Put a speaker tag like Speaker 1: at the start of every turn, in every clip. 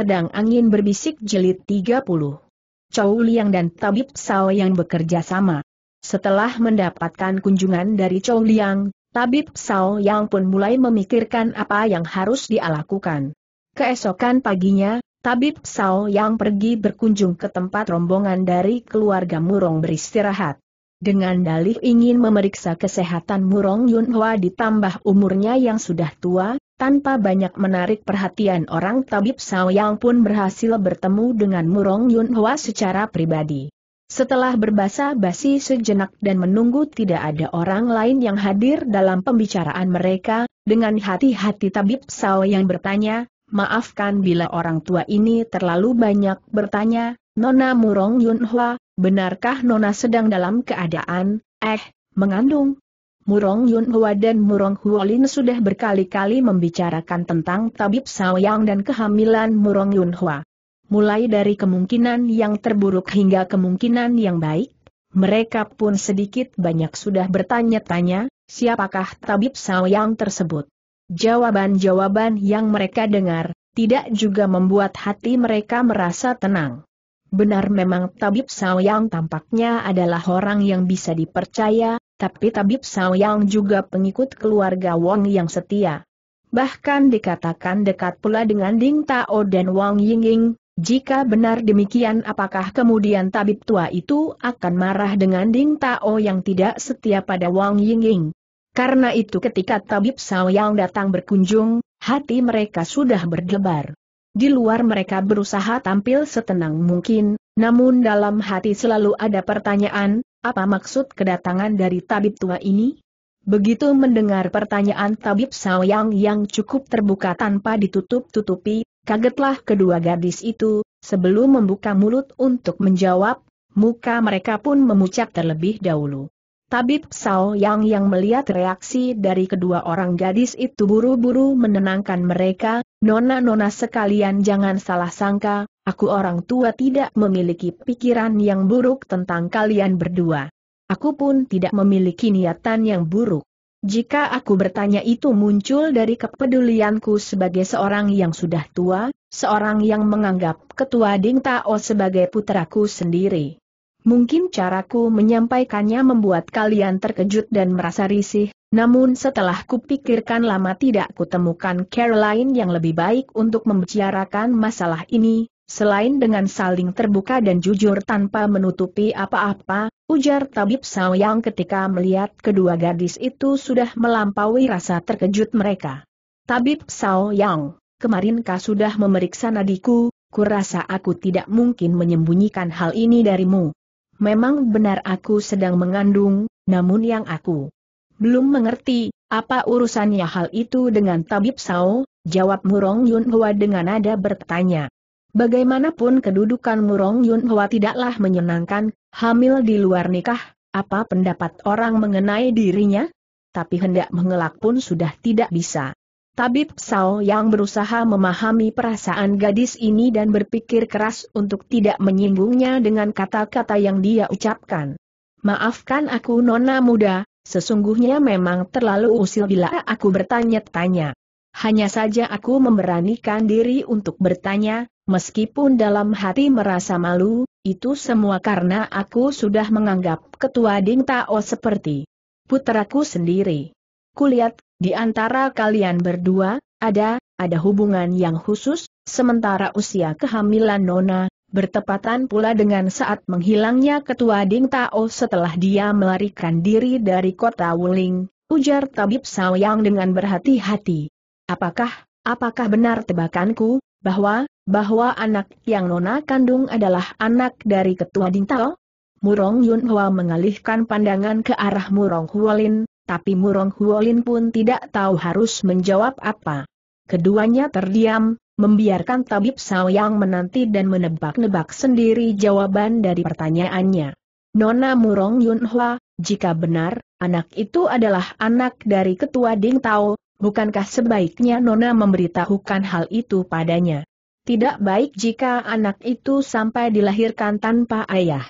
Speaker 1: Pedang Angin Berbisik jelit 30. Chow Liang dan Tabib Sao yang bekerja sama. Setelah mendapatkan kunjungan dari Chow Liang, Tabib Sao yang pun mulai memikirkan apa yang harus dia Keesokan paginya, Tabib Sao yang pergi berkunjung ke tempat rombongan dari keluarga Murong beristirahat. Dengan dalih ingin memeriksa kesehatan Murong Yunhua ditambah umurnya yang sudah tua, tanpa banyak menarik perhatian orang tabib Sao Yang pun berhasil bertemu dengan Murong Yunhua secara pribadi. Setelah berbasa basi sejenak dan menunggu tidak ada orang lain yang hadir dalam pembicaraan mereka, dengan hati-hati tabib Sao yang bertanya, maafkan bila orang tua ini terlalu banyak bertanya, Nona Murong Yunhua, benarkah Nona sedang dalam keadaan, eh, mengandung? Murong Yun Hua dan Murong Huolin sudah berkali-kali membicarakan tentang tabib Saoyang dan kehamilan Murong Yun Hua. Mulai dari kemungkinan yang terburuk hingga kemungkinan yang baik, mereka pun sedikit banyak sudah bertanya-tanya, siapakah tabib Saoyang tersebut. Jawaban-jawaban yang mereka dengar, tidak juga membuat hati mereka merasa tenang. Benar memang tabib Yang tampaknya adalah orang yang bisa dipercaya, tapi tabib yang juga pengikut keluarga Wang yang setia. Bahkan dikatakan dekat pula dengan Ding Tao dan Wang Yingying, jika benar demikian apakah kemudian tabib tua itu akan marah dengan Ding Tao yang tidak setia pada Wang Yingying? Karena itu ketika tabib Yang datang berkunjung, hati mereka sudah berdebar. Di luar mereka berusaha tampil setenang mungkin, namun dalam hati selalu ada pertanyaan, apa maksud kedatangan dari tabib tua ini? Begitu mendengar pertanyaan tabib Saoyang yang cukup terbuka tanpa ditutup-tutupi, kagetlah kedua gadis itu, sebelum membuka mulut untuk menjawab, muka mereka pun memucat terlebih dahulu. Tabib Sao Yang yang melihat reaksi dari kedua orang gadis itu buru-buru menenangkan mereka, nona-nona sekalian jangan salah sangka, Aku orang tua tidak memiliki pikiran yang buruk tentang kalian berdua. Aku pun tidak memiliki niatan yang buruk. Jika aku bertanya itu muncul dari kepedulianku sebagai seorang yang sudah tua, seorang yang menganggap ketua Ding Tao sebagai putraku sendiri. Mungkin caraku menyampaikannya membuat kalian terkejut dan merasa risih, namun setelah kupikirkan lama tidak kutemukan Caroline yang lebih baik untuk membicarakan masalah ini, Selain dengan saling terbuka dan jujur tanpa menutupi apa-apa, ujar Tabib yang ketika melihat kedua gadis itu sudah melampaui rasa terkejut mereka. Tabib Yang, kemarin kau sudah memeriksa nadiku, kurasa aku tidak mungkin menyembunyikan hal ini darimu. Memang benar aku sedang mengandung, namun yang aku belum mengerti, apa urusannya hal itu dengan Tabib Sao, jawab Murong Yun Hua dengan nada bertanya. Bagaimanapun kedudukan Murong Yun Hwa tidaklah menyenangkan, hamil di luar nikah, apa pendapat orang mengenai dirinya? Tapi hendak mengelak pun sudah tidak bisa. Tabib Sao yang berusaha memahami perasaan gadis ini dan berpikir keras untuk tidak menyinggungnya dengan kata-kata yang dia ucapkan. Maafkan aku nona muda, sesungguhnya memang terlalu usil bila aku bertanya-tanya. Hanya saja aku memberanikan diri untuk bertanya, meskipun dalam hati merasa malu, itu semua karena aku sudah menganggap ketua Ding Tao seperti puteraku sendiri. Kulihat, di antara kalian berdua, ada, ada hubungan yang khusus, sementara usia kehamilan Nona, bertepatan pula dengan saat menghilangnya ketua Ding Tao setelah dia melarikan diri dari kota Wuling, ujar tabib Saoyang dengan berhati-hati. Apakah, apakah benar tebakanku, bahwa, bahwa anak yang Nona kandung adalah anak dari Ketua Dintao? Murong Yunhua mengalihkan pandangan ke arah Murong Huolin, tapi Murong Huolin pun tidak tahu harus menjawab apa. Keduanya terdiam, membiarkan tabib Saoyang menanti dan menebak-nebak sendiri jawaban dari pertanyaannya. Nona Murong Yunhua, jika benar, anak itu adalah anak dari ketua Ding Tao, Bukankah sebaiknya Nona memberitahukan hal itu padanya? Tidak baik jika anak itu sampai dilahirkan tanpa ayah.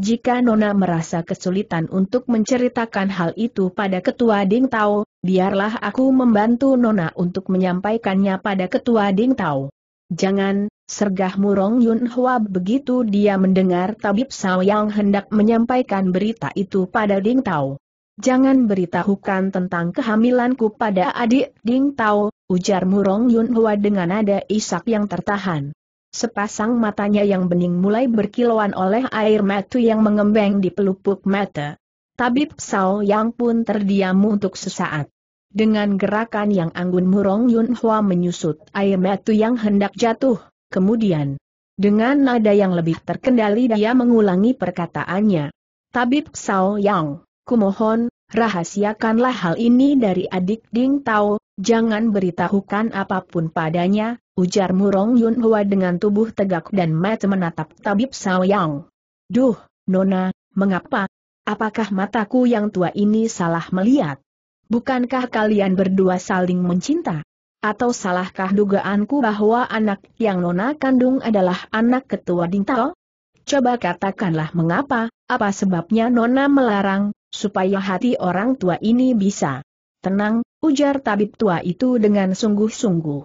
Speaker 1: Jika Nona merasa kesulitan untuk menceritakan hal itu pada Ketua Ding Tao, biarlah aku membantu Nona untuk menyampaikannya pada Ketua Ding Tao. Jangan, sergah Murong Yun Hua begitu dia mendengar Tabib Sao yang hendak menyampaikan berita itu pada Ding Tao jangan beritahukan tentang kehamilanku pada adik Ding Tao, ujar Murong Yun Hua dengan nada isak yang tertahan. Sepasang matanya yang bening mulai berkilauan oleh air mata yang mengembang di pelupuk mata. Tabib Sao Yang pun terdiam untuk sesaat. Dengan gerakan yang anggun Murong Yun Hua menyusut air mata yang hendak jatuh, kemudian dengan nada yang lebih terkendali dia mengulangi perkataannya. Tabib Sao Yang Kumohon, rahasiakanlah hal ini dari adik Ding Tao, jangan beritahukan apapun padanya, ujar Murong Yun Hua dengan tubuh tegak dan mata menatap tabib Sao Yang. Duh, Nona, mengapa? Apakah mataku yang tua ini salah melihat? Bukankah kalian berdua saling mencinta? Atau salahkah dugaanku bahwa anak yang Nona kandung adalah anak ketua Ding Tao? Coba katakanlah mengapa, apa sebabnya Nona melarang, supaya hati orang tua ini bisa tenang, ujar tabib tua itu dengan sungguh-sungguh.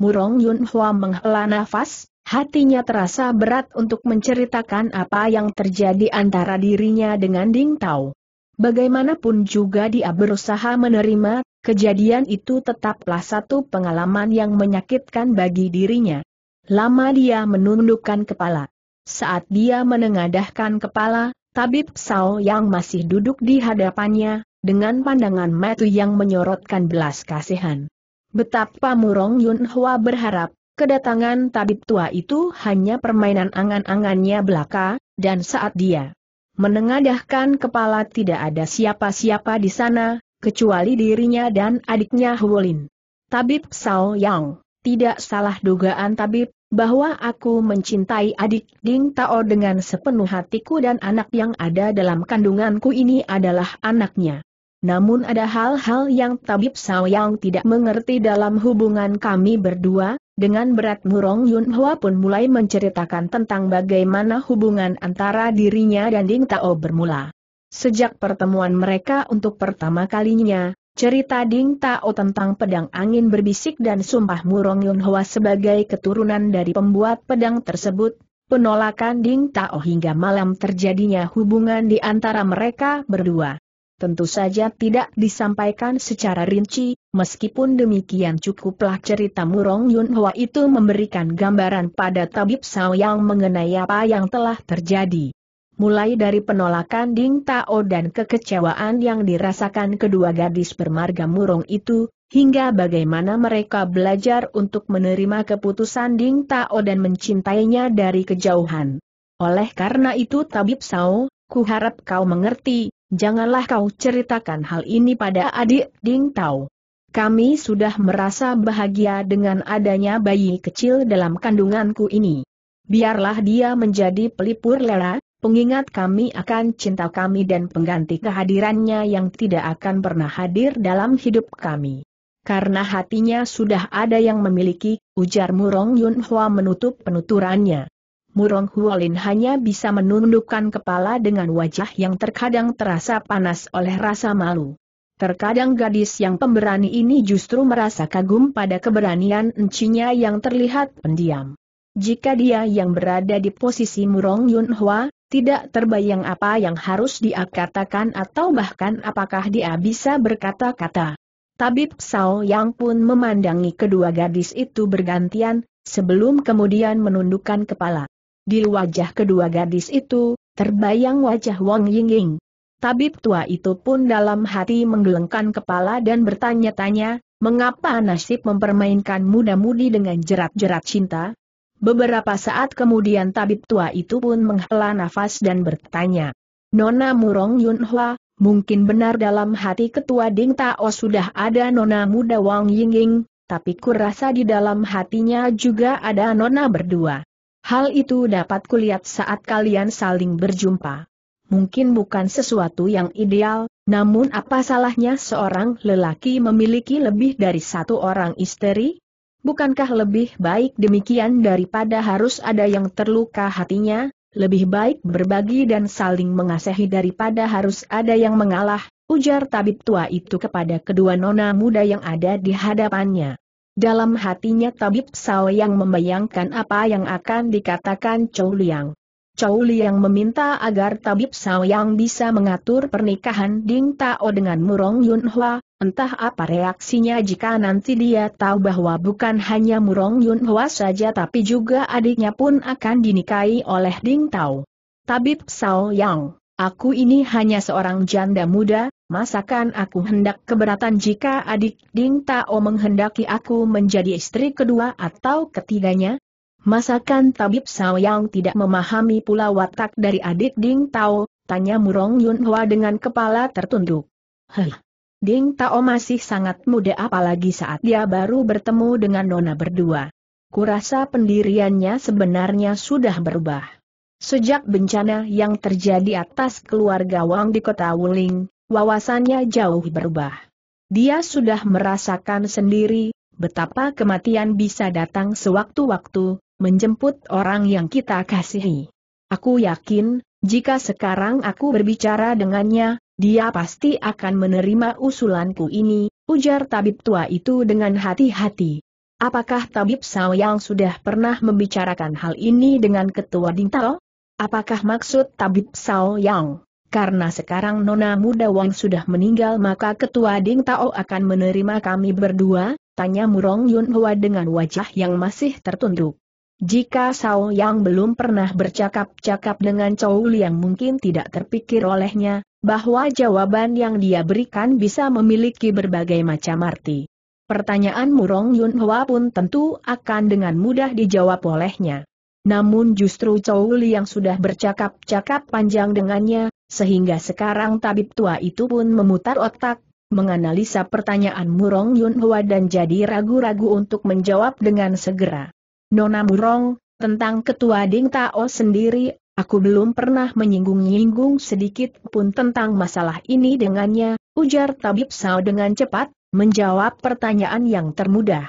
Speaker 1: Murong Yun Hua menghela nafas, hatinya terasa berat untuk menceritakan apa yang terjadi antara dirinya dengan Ding Tao. Bagaimanapun juga dia berusaha menerima, kejadian itu tetaplah satu pengalaman yang menyakitkan bagi dirinya. Lama dia menundukkan kepala. Saat dia menengadahkan kepala, Tabib Sao yang masih duduk di hadapannya, dengan pandangan matu yang menyorotkan belas kasihan. Betapa Murong Yun Hwa berharap, kedatangan tabib tua itu hanya permainan angan-angannya belaka, dan saat dia menengadahkan kepala tidak ada siapa-siapa di sana, kecuali dirinya dan adiknya Huolin. Tabib Sao Yang, tidak salah dugaan tabib, bahwa aku mencintai adik Ding Tao dengan sepenuh hatiku dan anak yang ada dalam kandunganku ini adalah anaknya. Namun ada hal-hal yang Tabib Sawyang tidak mengerti dalam hubungan kami berdua, dengan berat Murong Yun Hwa pun mulai menceritakan tentang bagaimana hubungan antara dirinya dan Ding Tao bermula. Sejak pertemuan mereka untuk pertama kalinya, Cerita Ding Tao tentang pedang angin berbisik dan sumpah Murong Yun Hwa sebagai keturunan dari pembuat pedang tersebut, penolakan Ding Tao hingga malam terjadinya hubungan di antara mereka berdua. Tentu saja tidak disampaikan secara rinci, meskipun demikian cukuplah cerita Murong Yun Hwa itu memberikan gambaran pada Tabib Sao yang mengenai apa yang telah terjadi mulai dari penolakan Ding Tao dan kekecewaan yang dirasakan kedua gadis bermarga murung itu, hingga bagaimana mereka belajar untuk menerima keputusan Ding Tao dan mencintainya dari kejauhan. Oleh karena itu Tabib Sao, ku harap kau mengerti, janganlah kau ceritakan hal ini pada adik Ding Tao. Kami sudah merasa bahagia dengan adanya bayi kecil dalam kandunganku ini. Biarlah dia menjadi pelipur lela pengingat kami akan cinta kami dan pengganti kehadirannya yang tidak akan pernah hadir dalam hidup kami. Karena hatinya sudah ada yang memiliki, ujar Murong Yun Hua menutup penuturannya. Murong Huolin hanya bisa menundukkan kepala dengan wajah yang terkadang terasa panas oleh rasa malu. Terkadang gadis yang pemberani ini justru merasa kagum pada keberanian encinya yang terlihat pendiam. Jika dia yang berada di posisi Murong Yun Hua, tidak terbayang apa yang harus dia katakan atau bahkan apakah dia bisa berkata-kata. Tabib Sao yang pun memandangi kedua gadis itu bergantian, sebelum kemudian menundukkan kepala. Di wajah kedua gadis itu, terbayang wajah Wang Yingying. Tabib tua itu pun dalam hati menggelengkan kepala dan bertanya-tanya, mengapa nasib mempermainkan muda-mudi dengan jerat-jerat cinta? Beberapa saat kemudian tabib tua itu pun menghela nafas dan bertanya. Nona Murong Yunhua, mungkin benar dalam hati ketua Ding Tao sudah ada nona muda Wang Yingying, tapi kurasa di dalam hatinya juga ada nona berdua. Hal itu dapat kulihat saat kalian saling berjumpa. Mungkin bukan sesuatu yang ideal, namun apa salahnya seorang lelaki memiliki lebih dari satu orang istri? Bukankah lebih baik demikian daripada harus ada yang terluka hatinya, lebih baik berbagi dan saling mengasihi daripada harus ada yang mengalah, ujar tabib tua itu kepada kedua nona muda yang ada di hadapannya. Dalam hatinya tabib Sao yang membayangkan apa yang akan dikatakan Chou Liang. Chow yang meminta agar Tabib Sao yang bisa mengatur pernikahan Ding Tao dengan Murong Yun Hwa, entah apa reaksinya jika nanti dia tahu bahwa bukan hanya Murong Yun Hwa saja tapi juga adiknya pun akan dinikahi oleh Ding Tao. Tabib Sao Yang, aku ini hanya seorang janda muda, masakan aku hendak keberatan jika adik Ding Tao menghendaki aku menjadi istri kedua atau ketiganya? Masakan Tabib sao yang tidak memahami pula watak dari adik Ding Tao, tanya Murong Yun Hua dengan kepala tertunduk. Heh. Ding Tao masih sangat muda apalagi saat dia baru bertemu dengan Nona berdua. Kurasa pendiriannya sebenarnya sudah berubah. Sejak bencana yang terjadi atas keluarga Wang di kota Wuling, wawasannya jauh berubah. Dia sudah merasakan sendiri betapa kematian bisa datang sewaktu-waktu, menjemput orang yang kita kasihi. Aku yakin, jika sekarang aku berbicara dengannya, dia pasti akan menerima usulanku ini, ujar tabib tua itu dengan hati-hati. Apakah tabib Sao yang sudah pernah membicarakan hal ini dengan ketua Dintao? Apakah maksud tabib Sao yang? karena sekarang Nona Muda Wang sudah meninggal maka Ketua Ding Tao akan menerima kami berdua, tanya Murong Yun Hua dengan wajah yang masih tertunduk. Jika Saul yang belum pernah bercakap-cakap dengan Chow yang mungkin tidak terpikir olehnya, bahwa jawaban yang dia berikan bisa memiliki berbagai macam arti. Pertanyaan Murong Yun Hwa pun tentu akan dengan mudah dijawab olehnya. Namun justru Chow yang sudah bercakap-cakap panjang dengannya, sehingga sekarang tabib tua itu pun memutar otak menganalisa pertanyaan Murong Yun Hwa dan jadi ragu-ragu untuk menjawab dengan segera. Nona Murong, tentang ketua Ding Tao sendiri, aku belum pernah menyinggung-nyinggung sedikit pun tentang masalah ini dengannya, ujar Tabib Sao dengan cepat, menjawab pertanyaan yang termudah.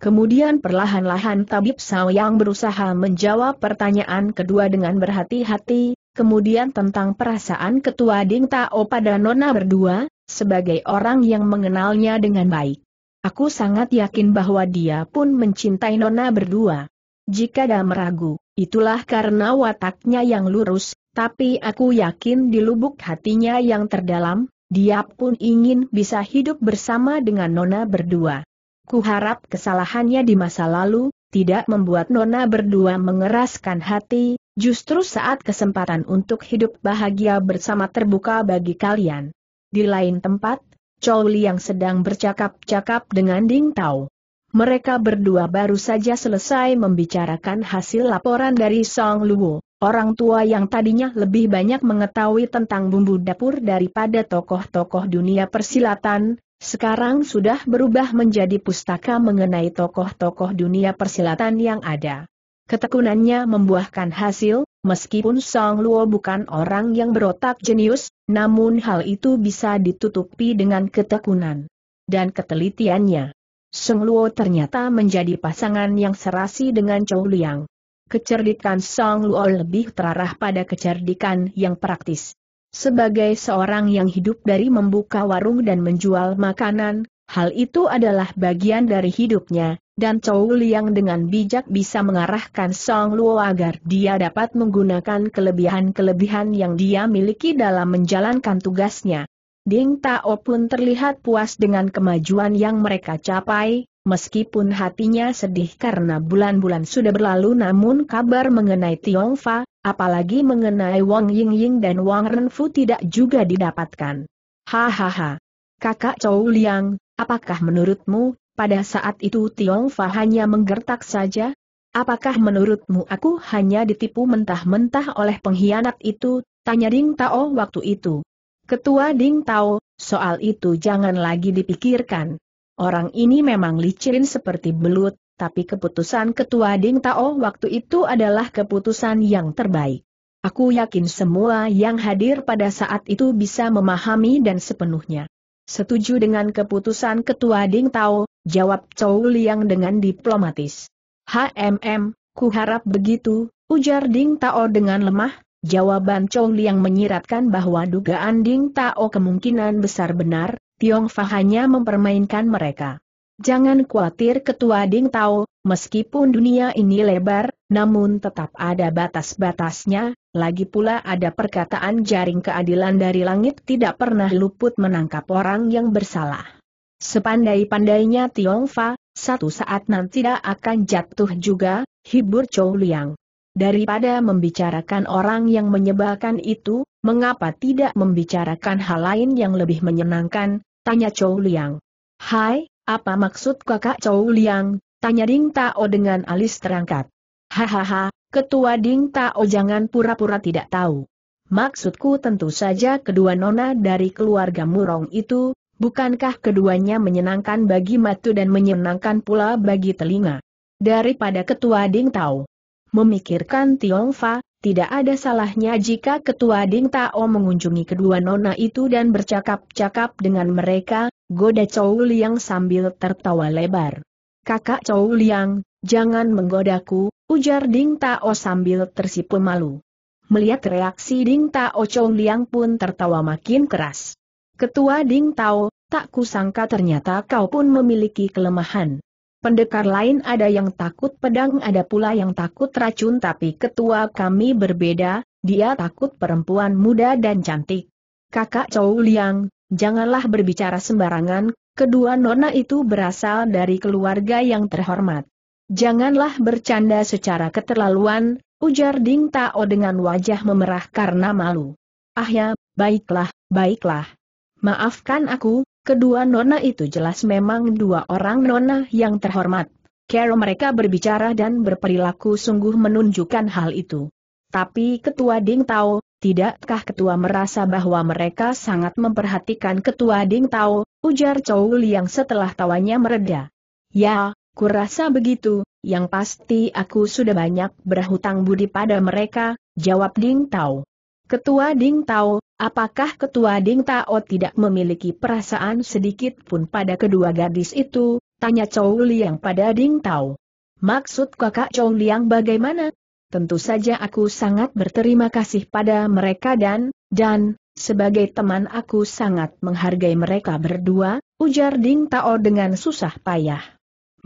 Speaker 1: Kemudian perlahan-lahan Tabib Sao yang berusaha menjawab pertanyaan kedua dengan berhati-hati, kemudian tentang perasaan ketua Ding Tao pada Nona berdua, sebagai orang yang mengenalnya dengan baik. Aku sangat yakin bahwa dia pun mencintai Nona berdua. Jika dia meragu, itulah karena wataknya yang lurus, tapi aku yakin di lubuk hatinya yang terdalam, dia pun ingin bisa hidup bersama dengan Nona berdua. Kuharap kesalahannya di masa lalu, tidak membuat Nona berdua mengeraskan hati, justru saat kesempatan untuk hidup bahagia bersama terbuka bagi kalian. Di lain tempat, Chow Li yang sedang bercakap-cakap dengan Ding Tao. Mereka berdua baru saja selesai membicarakan hasil laporan dari Song Luo, orang tua yang tadinya lebih banyak mengetahui tentang bumbu dapur daripada tokoh-tokoh dunia persilatan, sekarang sudah berubah menjadi pustaka mengenai tokoh-tokoh dunia persilatan yang ada. Ketekunannya membuahkan hasil, meskipun Song Luo bukan orang yang berotak jenius, namun hal itu bisa ditutupi dengan ketekunan dan ketelitiannya. Song Luo ternyata menjadi pasangan yang serasi dengan Chou Liang. Kecerdikan Song Luo lebih terarah pada kecerdikan yang praktis. Sebagai seorang yang hidup dari membuka warung dan menjual makanan, hal itu adalah bagian dari hidupnya, dan Chou Liang dengan bijak bisa mengarahkan Song Luo agar dia dapat menggunakan kelebihan-kelebihan yang dia miliki dalam menjalankan tugasnya. Ding Tao pun terlihat puas dengan kemajuan yang mereka capai, meskipun hatinya sedih karena bulan-bulan sudah berlalu namun kabar mengenai Tiong Fa, apalagi mengenai Wang Ying Ying dan Wang Renfu tidak juga didapatkan. Hahaha. Kakak Chou Liang, apakah menurutmu pada saat itu Tiong Fa hanya menggertak saja. Apakah menurutmu aku hanya ditipu mentah-mentah oleh pengkhianat itu, tanya Ding Tao waktu itu. Ketua Ding Tao, soal itu jangan lagi dipikirkan. Orang ini memang licin seperti belut, tapi keputusan Ketua Ding Tao waktu itu adalah keputusan yang terbaik. Aku yakin semua yang hadir pada saat itu bisa memahami dan sepenuhnya. Setuju dengan keputusan Ketua Ding Tao, jawab Chow Liang dengan diplomatis. HMM, ku harap begitu, ujar Ding Tao dengan lemah, jawaban Chow Liang menyiratkan bahwa dugaan Ding Tao kemungkinan besar benar, Tiongfa hanya mempermainkan mereka. Jangan khawatir Ketua Ding Tao, meskipun dunia ini lebar, namun tetap ada batas-batasnya, lagi pula ada perkataan jaring keadilan dari langit tidak pernah luput menangkap orang yang bersalah. Sepandai-pandainya Tiongfa, satu saat nanti tidak akan jatuh juga, hibur Chow Liang. Daripada membicarakan orang yang menyebalkan itu, mengapa tidak membicarakan hal lain yang lebih menyenangkan, tanya Chow Liang. Hai, apa maksud kakak Chow Liang, tanya Ding Tao dengan alis terangkat. Hahaha, ketua Ding Tao jangan pura-pura tidak tahu. Maksudku tentu saja kedua nona dari keluarga Murong itu, Bukankah keduanya menyenangkan bagi matu dan menyenangkan pula bagi telinga? Daripada ketua Ding Tao. Memikirkan Tiong Fa, tidak ada salahnya jika ketua Ding Tao mengunjungi kedua nona itu dan bercakap-cakap dengan mereka, goda Chow Liang sambil tertawa lebar. Kakak Chow Liang, jangan menggodaku, ujar Ding Tao sambil tersipu malu. Melihat reaksi Ding Tao Chow Liang pun tertawa makin keras. Ketua Ding Tao, tak kusangka ternyata kau pun memiliki kelemahan. Pendekar lain ada yang takut pedang ada pula yang takut racun tapi ketua kami berbeda, dia takut perempuan muda dan cantik. Kakak Chow Liang, janganlah berbicara sembarangan, kedua nona itu berasal dari keluarga yang terhormat. Janganlah bercanda secara keterlaluan, ujar Ding Tao dengan wajah memerah karena malu. Ah ya, baiklah, baiklah. Maafkan aku, kedua nona itu jelas memang dua orang nona yang terhormat. Kero mereka berbicara dan berperilaku sungguh menunjukkan hal itu. Tapi ketua Ding Tao, tidakkah ketua merasa bahwa mereka sangat memperhatikan ketua Ding Tao, ujar Chow yang setelah tawanya mereda. Ya, kurasa begitu, yang pasti aku sudah banyak berhutang budi pada mereka, jawab Ding Tao. Ketua Ding Tao, Apakah ketua Ding Tao tidak memiliki perasaan sedikit pun pada kedua gadis itu? Tanya Chow Liang pada Ding Tao. Maksud kakak Chow Liang bagaimana? Tentu saja aku sangat berterima kasih pada mereka dan, dan, sebagai teman aku sangat menghargai mereka berdua, ujar Ding Tao dengan susah payah.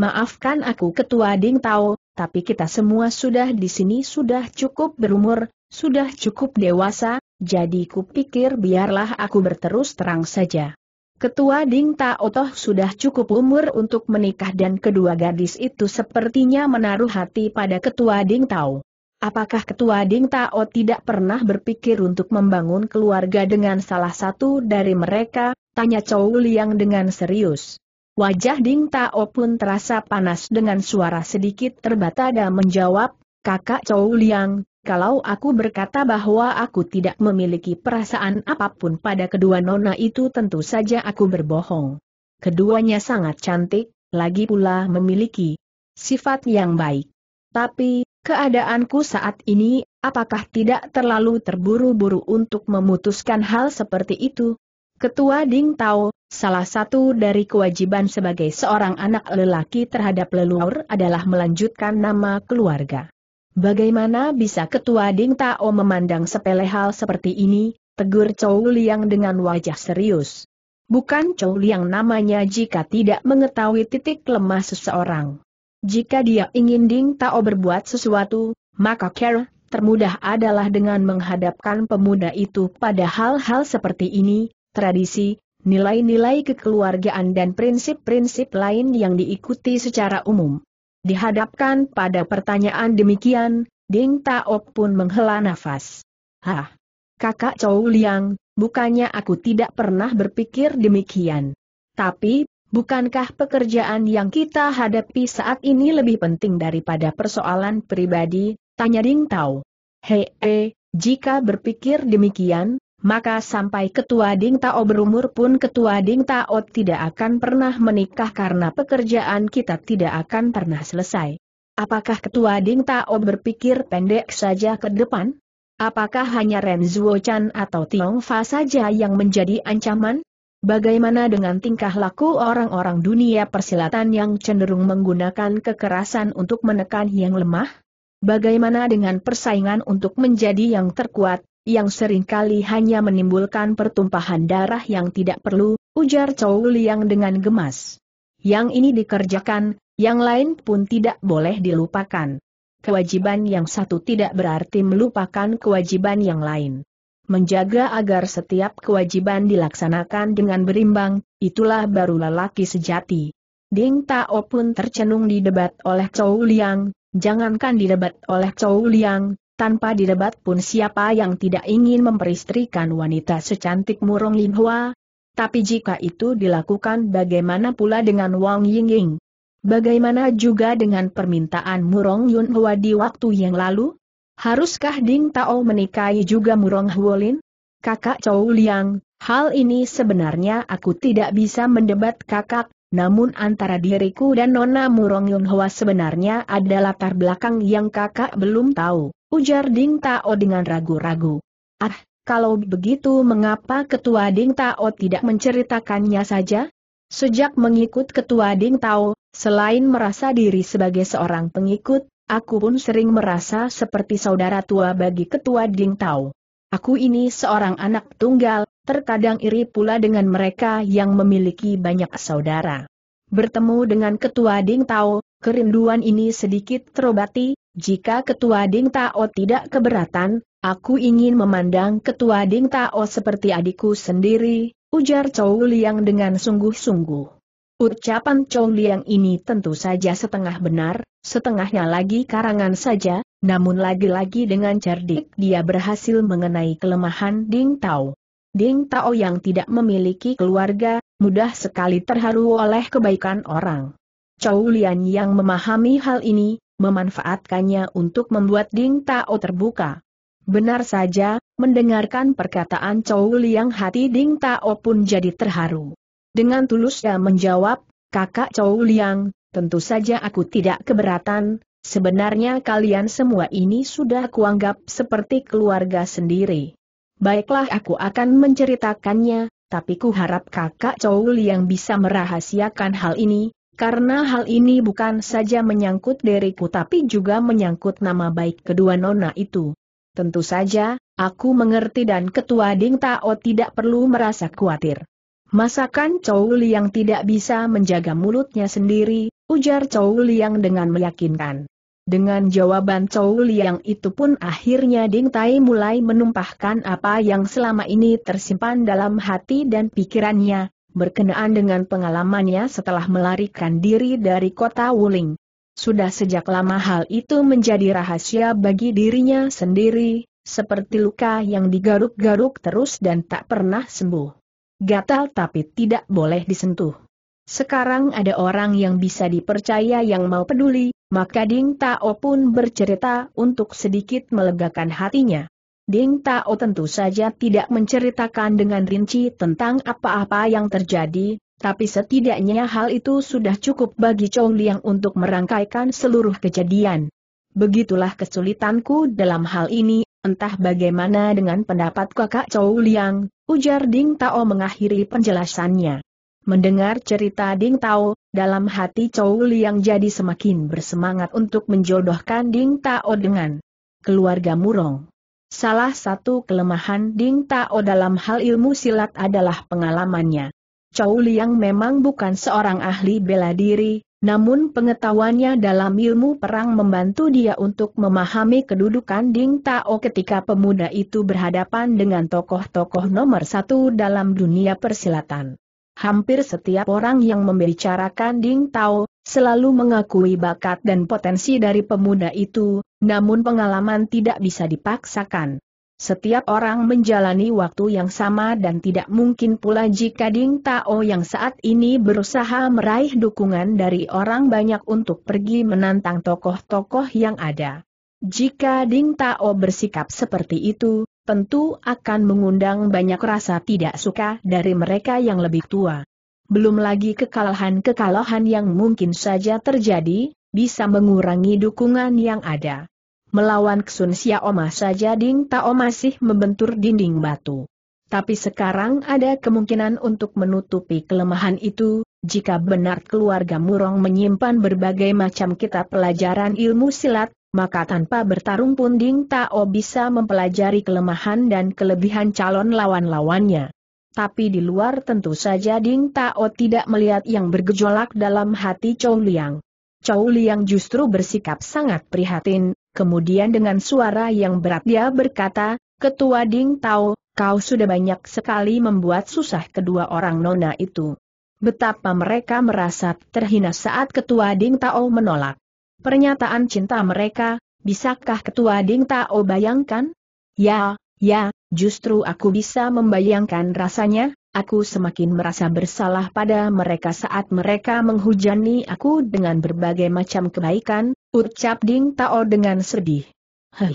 Speaker 1: Maafkan aku ketua Ding Tao, tapi kita semua sudah di sini sudah cukup berumur, sudah cukup dewasa, jadi kupikir biarlah aku berterus terang saja. Ketua Ding Tao sudah cukup umur untuk menikah dan kedua gadis itu sepertinya menaruh hati pada Ketua Ding Tao. Apakah Ketua Ding Tao tidak pernah berpikir untuk membangun keluarga dengan salah satu dari mereka? Tanya Chow Liang dengan serius. Wajah Ding Tao pun terasa panas dengan suara sedikit terbata dan menjawab, Kakak Chow Liang, kalau aku berkata bahwa aku tidak memiliki perasaan apapun pada kedua nona itu tentu saja aku berbohong. Keduanya sangat cantik, lagi pula memiliki sifat yang baik. Tapi, keadaanku saat ini, apakah tidak terlalu terburu-buru untuk memutuskan hal seperti itu? Ketua Ding Tao, salah satu dari kewajiban sebagai seorang anak lelaki terhadap leluhur adalah melanjutkan nama keluarga. Bagaimana bisa ketua Ding Tao memandang sepele hal seperti ini, tegur Chow Liang dengan wajah serius. Bukan Chow Liang namanya jika tidak mengetahui titik lemah seseorang. Jika dia ingin Ding Tao berbuat sesuatu, maka care termudah adalah dengan menghadapkan pemuda itu pada hal-hal seperti ini, tradisi, nilai-nilai kekeluargaan dan prinsip-prinsip lain yang diikuti secara umum. Dihadapkan pada pertanyaan demikian, Ding Taok pun menghela nafas. Hah! Kakak Chow Liang, bukannya aku tidak pernah berpikir demikian. Tapi, bukankah pekerjaan yang kita hadapi saat ini lebih penting daripada persoalan pribadi? Tanya Ding Tao. Hei, he, eh, jika berpikir demikian, maka sampai ketua Ding Tao berumur pun ketua Ding Tao tidak akan pernah menikah karena pekerjaan kita tidak akan pernah selesai. Apakah ketua Ding Tao berpikir pendek saja ke depan? Apakah hanya Ren Zuo Chan atau Tiong Fa saja yang menjadi ancaman? Bagaimana dengan tingkah laku orang-orang dunia persilatan yang cenderung menggunakan kekerasan untuk menekan yang lemah? Bagaimana dengan persaingan untuk menjadi yang terkuat? yang seringkali hanya menimbulkan pertumpahan darah yang tidak perlu, ujar Chow Liang dengan gemas. Yang ini dikerjakan, yang lain pun tidak boleh dilupakan. Kewajiban yang satu tidak berarti melupakan kewajiban yang lain. Menjaga agar setiap kewajiban dilaksanakan dengan berimbang, itulah baru lelaki sejati. Ding Tao pun tercenung di debat oleh Chow Liang, jangankan di debat oleh Chow Liang, tanpa didebat pun siapa yang tidak ingin memperistrikan wanita secantik Murong Lin Hua. Tapi jika itu dilakukan bagaimana pula dengan Wang Yingying? Bagaimana juga dengan permintaan Murong Yun Hua di waktu yang lalu? Haruskah Ding Tao menikahi juga Murong Huolin? Kakak Chow Liang, hal ini sebenarnya aku tidak bisa mendebat kakak, namun antara diriku dan Nona Murong Yun Hwa sebenarnya ada latar belakang yang kakak belum tahu, ujar Ding Tao dengan ragu-ragu. Ah, kalau begitu mengapa ketua Ding Tao tidak menceritakannya saja? Sejak mengikut ketua Ding Tao, selain merasa diri sebagai seorang pengikut, aku pun sering merasa seperti saudara tua bagi ketua Ding Tao. Aku ini seorang anak tunggal, terkadang iri pula dengan mereka yang memiliki banyak saudara. Bertemu dengan Ketua Ding Tao, kerinduan ini sedikit terobati, jika Ketua Ding Tao tidak keberatan, aku ingin memandang Ketua Ding Tao seperti adikku sendiri, ujar Chow Liang dengan sungguh-sungguh. Ucapan Chow Liang ini tentu saja setengah benar, setengahnya lagi karangan saja, namun lagi-lagi dengan cerdik dia berhasil mengenai kelemahan Ding Tao. Ding Tao yang tidak memiliki keluarga, mudah sekali terharu oleh kebaikan orang. Chou Lian yang memahami hal ini, memanfaatkannya untuk membuat Ding Tao terbuka. Benar saja, mendengarkan perkataan Chou Liang hati Ding Tao pun jadi terharu. Dengan tulus dia menjawab, kakak Chou Liang, tentu saja aku tidak keberatan, Sebenarnya kalian semua ini sudah kuanggap seperti keluarga sendiri. Baiklah aku akan menceritakannya, tapi ku harap kakak Chow yang bisa merahasiakan hal ini, karena hal ini bukan saja menyangkut diriku tapi juga menyangkut nama baik kedua nona itu. Tentu saja, aku mengerti dan ketua Ding Tao tidak perlu merasa khawatir. Masakan Chow yang tidak bisa menjaga mulutnya sendiri, ujar Chow yang dengan meyakinkan. Dengan jawaban Chow Liang itu pun akhirnya Ding Tai mulai menumpahkan apa yang selama ini tersimpan dalam hati dan pikirannya, berkenaan dengan pengalamannya setelah melarikan diri dari kota Wuling. Sudah sejak lama hal itu menjadi rahasia bagi dirinya sendiri, seperti luka yang digaruk-garuk terus dan tak pernah sembuh. Gatal tapi tidak boleh disentuh. Sekarang ada orang yang bisa dipercaya yang mau peduli, maka Ding Tao pun bercerita untuk sedikit melegakan hatinya. Ding Tao tentu saja tidak menceritakan dengan rinci tentang apa-apa yang terjadi, tapi setidaknya hal itu sudah cukup bagi Chong Liang untuk merangkaikan seluruh kejadian. Begitulah kesulitanku dalam hal ini, entah bagaimana dengan pendapat kakak Chou Liang, ujar Ding Tao mengakhiri penjelasannya. Mendengar cerita Ding Tao, dalam hati Chou Liang jadi semakin bersemangat untuk menjodohkan Ding Tao dengan keluarga Murong. Salah satu kelemahan Ding Tao dalam hal ilmu silat adalah pengalamannya. Chou Liang memang bukan seorang ahli bela diri, namun pengetahuannya dalam ilmu perang membantu dia untuk memahami kedudukan Ding Tao ketika pemuda itu berhadapan dengan tokoh-tokoh nomor satu dalam dunia persilatan hampir setiap orang yang membicarakan Ding Tao, selalu mengakui bakat dan potensi dari pemuda itu, namun pengalaman tidak bisa dipaksakan. Setiap orang menjalani waktu yang sama dan tidak mungkin pula jika Ding Tao yang saat ini berusaha meraih dukungan dari orang banyak untuk pergi menantang tokoh-tokoh yang ada. Jika Ding Tao bersikap seperti itu, tentu akan mengundang banyak rasa tidak suka dari mereka yang lebih tua. Belum lagi kekalahan-kekalahan yang mungkin saja terjadi, bisa mengurangi dukungan yang ada. Melawan Ksun Xiaoma saja Ding Tao masih membentur dinding batu. Tapi sekarang ada kemungkinan untuk menutupi kelemahan itu, jika benar keluarga Murong menyimpan berbagai macam kitab pelajaran ilmu silat, maka tanpa bertarung pun Ding Tao bisa mempelajari kelemahan dan kelebihan calon lawan-lawannya. Tapi di luar tentu saja Ding Tao tidak melihat yang bergejolak dalam hati Chou Liang. Chou Liang justru bersikap sangat prihatin, kemudian dengan suara yang berat dia berkata, Ketua Ding Tao, kau sudah banyak sekali membuat susah kedua orang nona itu. Betapa mereka merasa terhina saat Ketua Ding Tao menolak. Pernyataan cinta mereka, bisakah ketua Ding Tao bayangkan? Ya, ya, justru aku bisa membayangkan rasanya, aku semakin merasa bersalah pada mereka saat mereka menghujani aku dengan berbagai macam kebaikan, ucap Ding Tao dengan sedih. Heh.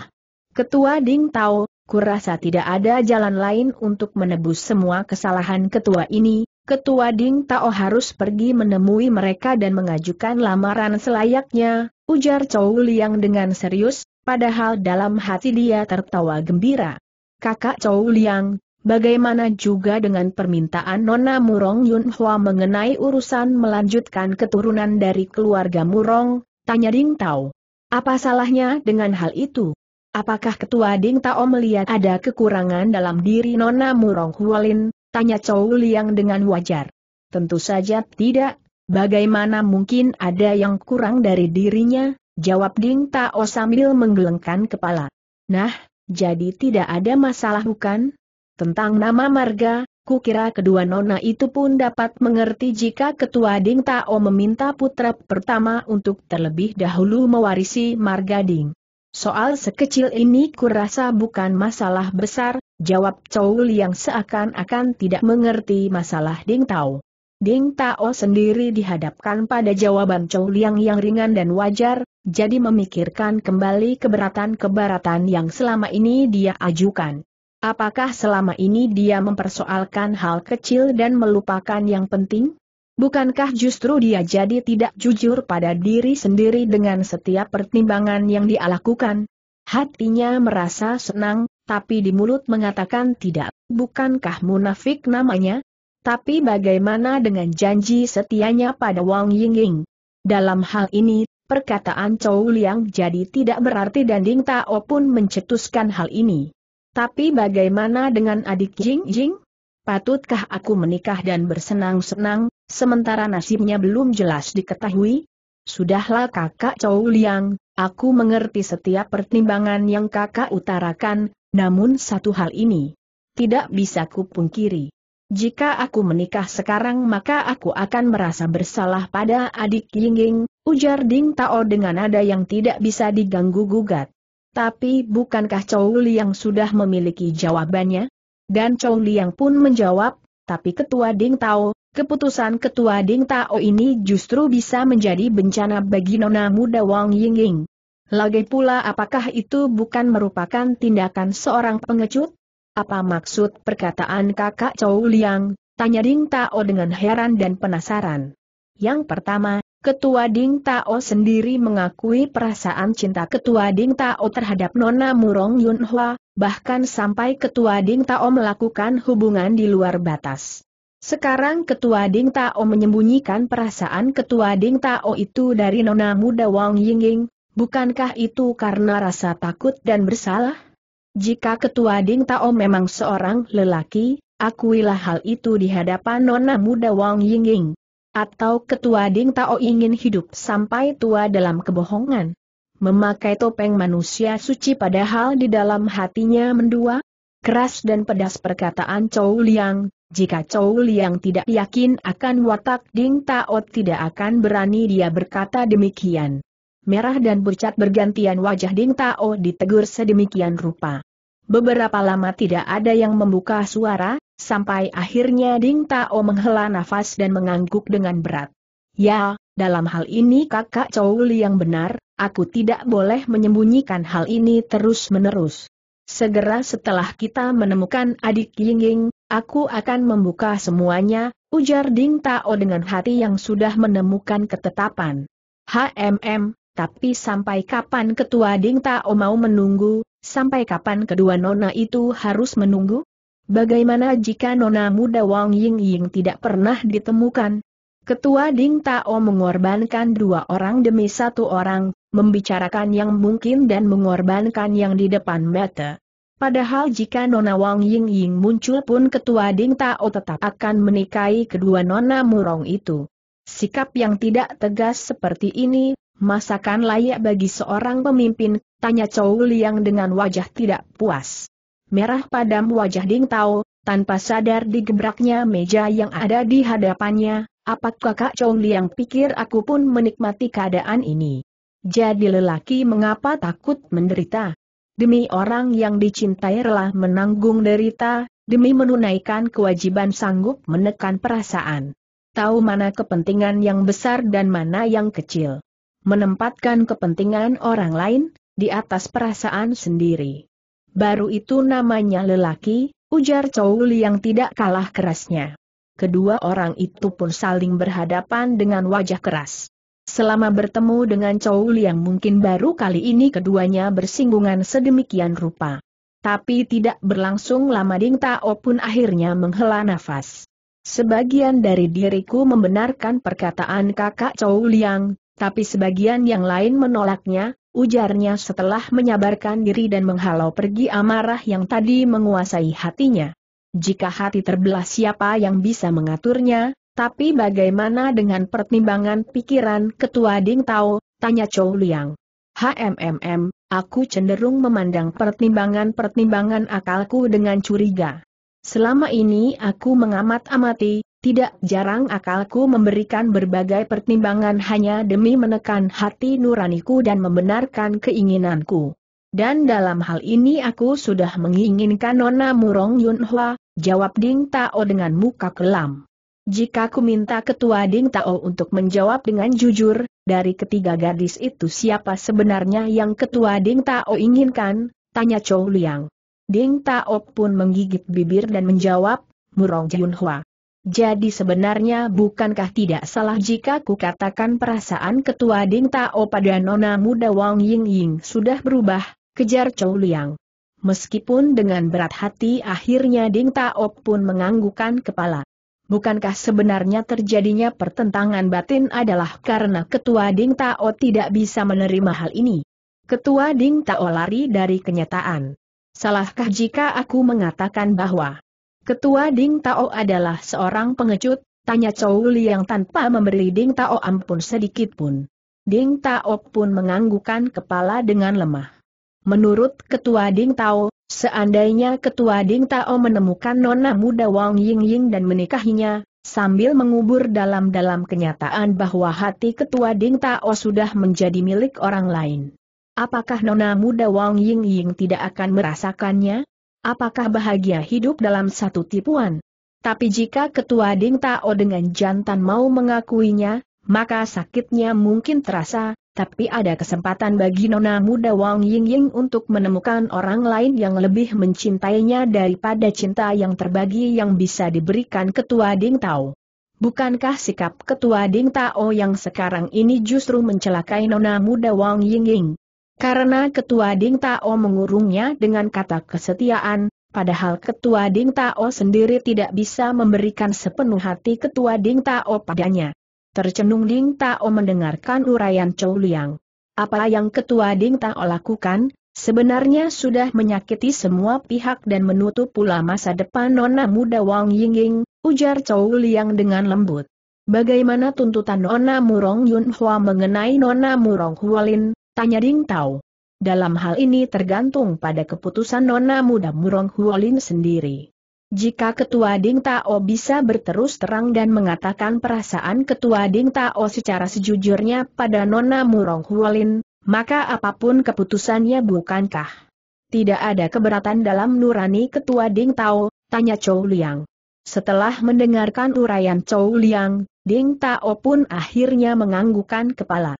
Speaker 1: Ketua Ding Tao, kurasa tidak ada jalan lain untuk menebus semua kesalahan ketua ini, Ketua Ding Tao harus pergi menemui mereka dan mengajukan lamaran selayaknya, Ujar Chow Liang dengan serius, padahal dalam hati dia tertawa gembira. Kakak Chow Liang, bagaimana juga dengan permintaan Nona Murong Yun Hua mengenai urusan melanjutkan keturunan dari keluarga Murong, tanya Ding Tao. Apa salahnya dengan hal itu? Apakah ketua Ding Tao melihat ada kekurangan dalam diri Nona Murong Hualin, tanya Chow Liang dengan wajar. Tentu saja tidak, Bagaimana mungkin ada yang kurang dari dirinya, jawab Ding Tao sambil menggelengkan kepala. Nah, jadi tidak ada masalah bukan? Tentang nama marga, kukira kedua nona itu pun dapat mengerti jika ketua Ding Tao meminta putra pertama untuk terlebih dahulu mewarisi marga Ding. Soal sekecil ini kurasa bukan masalah besar, jawab Chou yang seakan-akan tidak mengerti masalah Ding Tao. Ding Tao sendiri dihadapkan pada jawaban Chow Liang yang ringan dan wajar, jadi memikirkan kembali keberatan-keberatan yang selama ini dia ajukan. Apakah selama ini dia mempersoalkan hal kecil dan melupakan yang penting? Bukankah justru dia jadi tidak jujur pada diri sendiri dengan setiap pertimbangan yang dia lakukan? Hatinya merasa senang, tapi di mulut mengatakan tidak. Bukankah munafik namanya? Tapi bagaimana dengan janji setianya pada Wang Yingying? Dalam hal ini, perkataan Chow Liang jadi tidak berarti dan Ding Tao pun mencetuskan hal ini. Tapi bagaimana dengan adik Jing Jing? Patutkah aku menikah dan bersenang-senang, sementara nasibnya belum jelas diketahui? Sudahlah kakak Chow Liang, aku mengerti setiap pertimbangan yang kakak utarakan, namun satu hal ini tidak bisa kupungkiri. Jika aku menikah sekarang maka aku akan merasa bersalah pada adik Yingying, ujar Ding Tao dengan nada yang tidak bisa diganggu-gugat. Tapi bukankah Chou Liang sudah memiliki jawabannya? Dan Chou Liang pun menjawab, tapi ketua Ding Tao, keputusan ketua Ding Tao ini justru bisa menjadi bencana bagi nona muda Wang Yingying. Lagi pula apakah itu bukan merupakan tindakan seorang pengecut? Apa maksud perkataan kakak Chow Liang? Tanya Ding Tao dengan heran dan penasaran. Yang pertama, Ketua Ding Tao sendiri mengakui perasaan cinta Ketua Ding Tao terhadap Nona Murong Yun Hua, bahkan sampai Ketua Ding Tao melakukan hubungan di luar batas. Sekarang Ketua Ding Tao menyembunyikan perasaan Ketua Ding Tao itu dari Nona Muda Wang Yingying, bukankah itu karena rasa takut dan bersalah? Jika ketua Ding Tao memang seorang lelaki, akuilah hal itu di hadapan nona muda Wang Yingying. Atau ketua Ding Tao ingin hidup sampai tua dalam kebohongan. Memakai topeng manusia suci padahal di dalam hatinya mendua. Keras dan pedas perkataan Chou Liang, jika Chou Liang tidak yakin akan watak Ding Tao tidak akan berani dia berkata demikian merah dan bercat bergantian wajah Ding Tao ditegur sedemikian rupa. Beberapa lama tidak ada yang membuka suara, sampai akhirnya Ding Tao menghela nafas dan mengangguk dengan berat. Ya, dalam hal ini kakak Chouli yang benar, aku tidak boleh menyembunyikan hal ini terus-menerus. Segera setelah kita menemukan adik Ying Ying, aku akan membuka semuanya, ujar Ding Tao dengan hati yang sudah menemukan ketetapan. HMM, tapi sampai kapan ketua Ding Tao mau menunggu, Sampai kapan kedua nona itu harus menunggu? Bagaimana jika nona muda Wang Ying Ying tidak pernah ditemukan? Ketua Ding Tao mengorbankan dua orang demi satu orang, membicarakan yang mungkin dan mengorbankan yang di depan mata. Padahal jika Nona Wang Ying Ying muncul pun ketua Ding Tao tetap akan menikahi kedua Nona Murong itu. Sikap yang tidak tegas seperti ini, masakan layak bagi seorang pemimpin, Tanya Chow Liang dengan wajah tidak puas. Merah padam wajah Ding Tao, tanpa sadar digebraknya meja yang ada di hadapannya, apakah Kak Chow Liang pikir aku pun menikmati keadaan ini? Jadi lelaki mengapa takut menderita? Demi orang yang dicintai rela menanggung derita, demi menunaikan kewajiban sanggup menekan perasaan. Tahu mana kepentingan yang besar dan mana yang kecil. Menempatkan kepentingan orang lain, di atas perasaan sendiri. Baru itu namanya lelaki, ujar Chow yang tidak kalah kerasnya. Kedua orang itu pun saling berhadapan dengan wajah keras. Selama bertemu dengan Chow yang mungkin baru kali ini keduanya bersinggungan sedemikian rupa. Tapi tidak berlangsung lama Ding Tao pun akhirnya menghela nafas. Sebagian dari diriku membenarkan perkataan kakak Chow Liang, tapi sebagian yang lain menolaknya, ujarnya setelah menyabarkan diri dan menghalau pergi amarah yang tadi menguasai hatinya. Jika hati terbelah siapa yang bisa mengaturnya, tapi bagaimana dengan pertimbangan pikiran ketua Ding Tao, tanya Chou Liang. HMMM, aku cenderung memandang pertimbangan-pertimbangan akalku dengan curiga. Selama ini aku mengamat-amati, tidak jarang akalku memberikan berbagai pertimbangan hanya demi menekan hati nuraniku dan membenarkan keinginanku. Dan dalam hal ini aku sudah menginginkan Nona Murong Yunhua. jawab Ding Tao dengan muka kelam. Jika ku minta ketua Ding Tao untuk menjawab dengan jujur, dari ketiga gadis itu siapa sebenarnya yang ketua Ding Tao inginkan, tanya Chou Liang. Ding Tao pun menggigit bibir dan menjawab, Murong Yunhua. Jadi sebenarnya bukankah tidak salah jika kukatakan perasaan ketua Ding Tao pada nona muda Wang Ying Ying sudah berubah, kejar Chou Liang. Meskipun dengan berat hati akhirnya Ding Tao pun menganggukan kepala. Bukankah sebenarnya terjadinya pertentangan batin adalah karena ketua Ding Tao tidak bisa menerima hal ini? Ketua Ding Tao lari dari kenyataan. Salahkah jika aku mengatakan bahwa Ketua Ding Tao adalah seorang pengecut, tanya Chow yang tanpa memberi Ding Tao ampun sedikit pun. Ding Tao pun menganggukkan kepala dengan lemah. Menurut Ketua Ding Tao, seandainya Ketua Ding Tao menemukan nona muda Wang Ying Ying dan menikahinya, sambil mengubur dalam-dalam kenyataan bahwa hati Ketua Ding Tao sudah menjadi milik orang lain. Apakah nona muda Wang Ying Ying tidak akan merasakannya? apakah bahagia hidup dalam satu tipuan? Tapi jika ketua Ding Tao dengan jantan mau mengakuinya, maka sakitnya mungkin terasa, tapi ada kesempatan bagi nona muda Wang Ying Ying untuk menemukan orang lain yang lebih mencintainya daripada cinta yang terbagi yang bisa diberikan ketua Ding Tao. Bukankah sikap ketua Ding Tao yang sekarang ini justru mencelakai nona muda Wang Ying Ying? Karena Ketua Ding Tao mengurungnya dengan kata kesetiaan, padahal Ketua Ding Tao sendiri tidak bisa memberikan sepenuh hati Ketua Ding Tao padanya. Tercenung Ding Tao mendengarkan uraian Chou Liang. Apa yang Ketua Ding Tao lakukan, sebenarnya sudah menyakiti semua pihak dan menutup pula masa depan nona muda Wang Yingying, ujar Chou Liang dengan lembut. Bagaimana tuntutan Nona Murong Yunhua mengenai Nona Murong Hualin, Tanya Ding Tao. Dalam hal ini tergantung pada keputusan Nona Muda Murong Huolin sendiri. Jika Ketua Ding Tao bisa berterus terang dan mengatakan perasaan Ketua Ding Tao secara sejujurnya pada Nona Murong Huolin, maka apapun keputusannya bukankah? Tidak ada keberatan dalam nurani Ketua Ding Tao, tanya Chou Liang. Setelah mendengarkan uraian Chou Liang, Ding Tao pun akhirnya menganggukan kepala.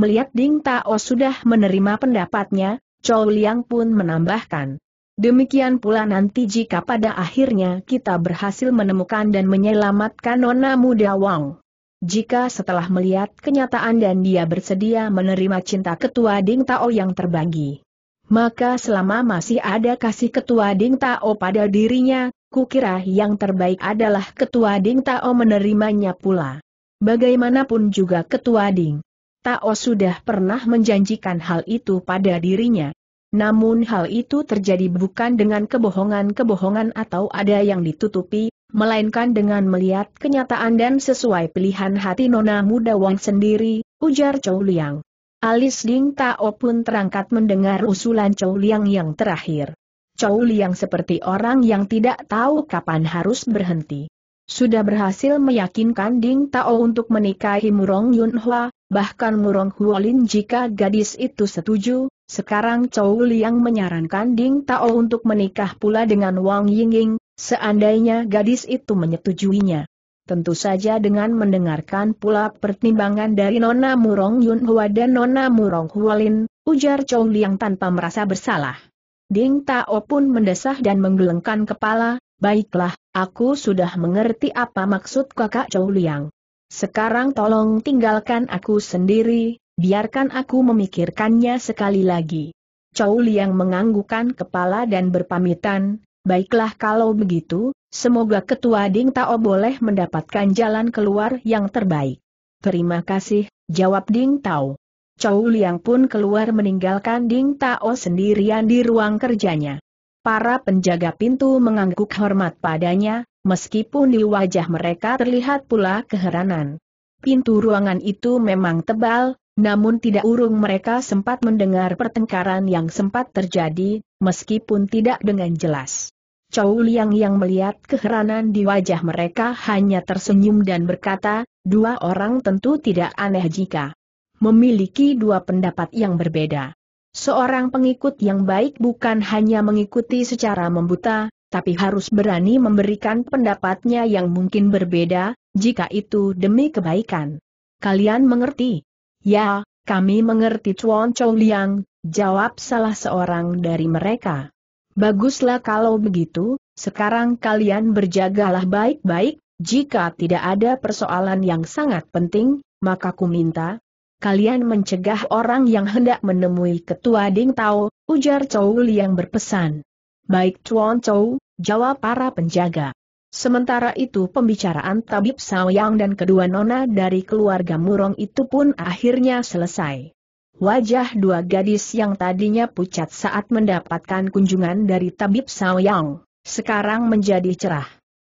Speaker 1: Melihat Ding Tao sudah menerima pendapatnya, Chou Liang pun menambahkan. Demikian pula nanti jika pada akhirnya kita berhasil menemukan dan menyelamatkan Nona Muda Wang. Jika setelah melihat kenyataan dan dia bersedia menerima cinta ketua Ding Tao yang terbagi. Maka selama masih ada kasih ketua Ding Tao pada dirinya, kukira yang terbaik adalah ketua Ding Tao menerimanya pula. Bagaimanapun juga ketua Ding Tao sudah pernah menjanjikan hal itu pada dirinya. Namun hal itu terjadi bukan dengan kebohongan-kebohongan atau ada yang ditutupi, melainkan dengan melihat kenyataan dan sesuai pilihan hati nona muda Wang sendiri, ujar Chou Liang. Alis Ding Tao pun terangkat mendengar usulan Chou Liang yang terakhir. Chou Liang seperti orang yang tidak tahu kapan harus berhenti sudah berhasil meyakinkan Ding Tao untuk menikahi Murong Yunhua, bahkan Murong Huolin jika gadis itu setuju, sekarang Chou Liang menyarankan Ding Tao untuk menikah pula dengan Wang Yingying, seandainya gadis itu menyetujuinya. Tentu saja dengan mendengarkan pula pertimbangan dari Nona Murong Yunhua dan Nona Murong Huolin, ujar Chou Liang tanpa merasa bersalah. Ding Tao pun mendesah dan menggelengkan kepala, baiklah, Aku sudah mengerti apa maksud kakak Chow Liang. Sekarang tolong tinggalkan aku sendiri, biarkan aku memikirkannya sekali lagi. Chow Liang menganggukkan kepala dan berpamitan, baiklah kalau begitu, semoga ketua Ding Tao boleh mendapatkan jalan keluar yang terbaik. Terima kasih, jawab Ding Tao. Chow Liang pun keluar meninggalkan Ding Tao sendirian di ruang kerjanya. Para penjaga pintu mengangguk hormat padanya, meskipun di wajah mereka terlihat pula keheranan. Pintu ruangan itu memang tebal, namun tidak urung mereka sempat mendengar pertengkaran yang sempat terjadi, meskipun tidak dengan jelas. Chow Liang yang melihat keheranan di wajah mereka hanya tersenyum dan berkata, dua orang tentu tidak aneh jika memiliki dua pendapat yang berbeda. Seorang pengikut yang baik bukan hanya mengikuti secara membuta, tapi harus berani memberikan pendapatnya yang mungkin berbeda, jika itu demi kebaikan. Kalian mengerti? Ya, kami mengerti Chuan Chou Liang, jawab salah seorang dari mereka. Baguslah kalau begitu, sekarang kalian berjagalah baik-baik, jika tidak ada persoalan yang sangat penting, maka ku minta, kalian mencegah orang yang hendak menemui ketua Ding Tao, ujar Li yang berpesan. Baik Chuan Chou, jawab para penjaga. Sementara itu pembicaraan Tabib Yang dan kedua nona dari keluarga Murong itu pun akhirnya selesai. Wajah dua gadis yang tadinya pucat saat mendapatkan kunjungan dari Tabib Yang, sekarang menjadi cerah.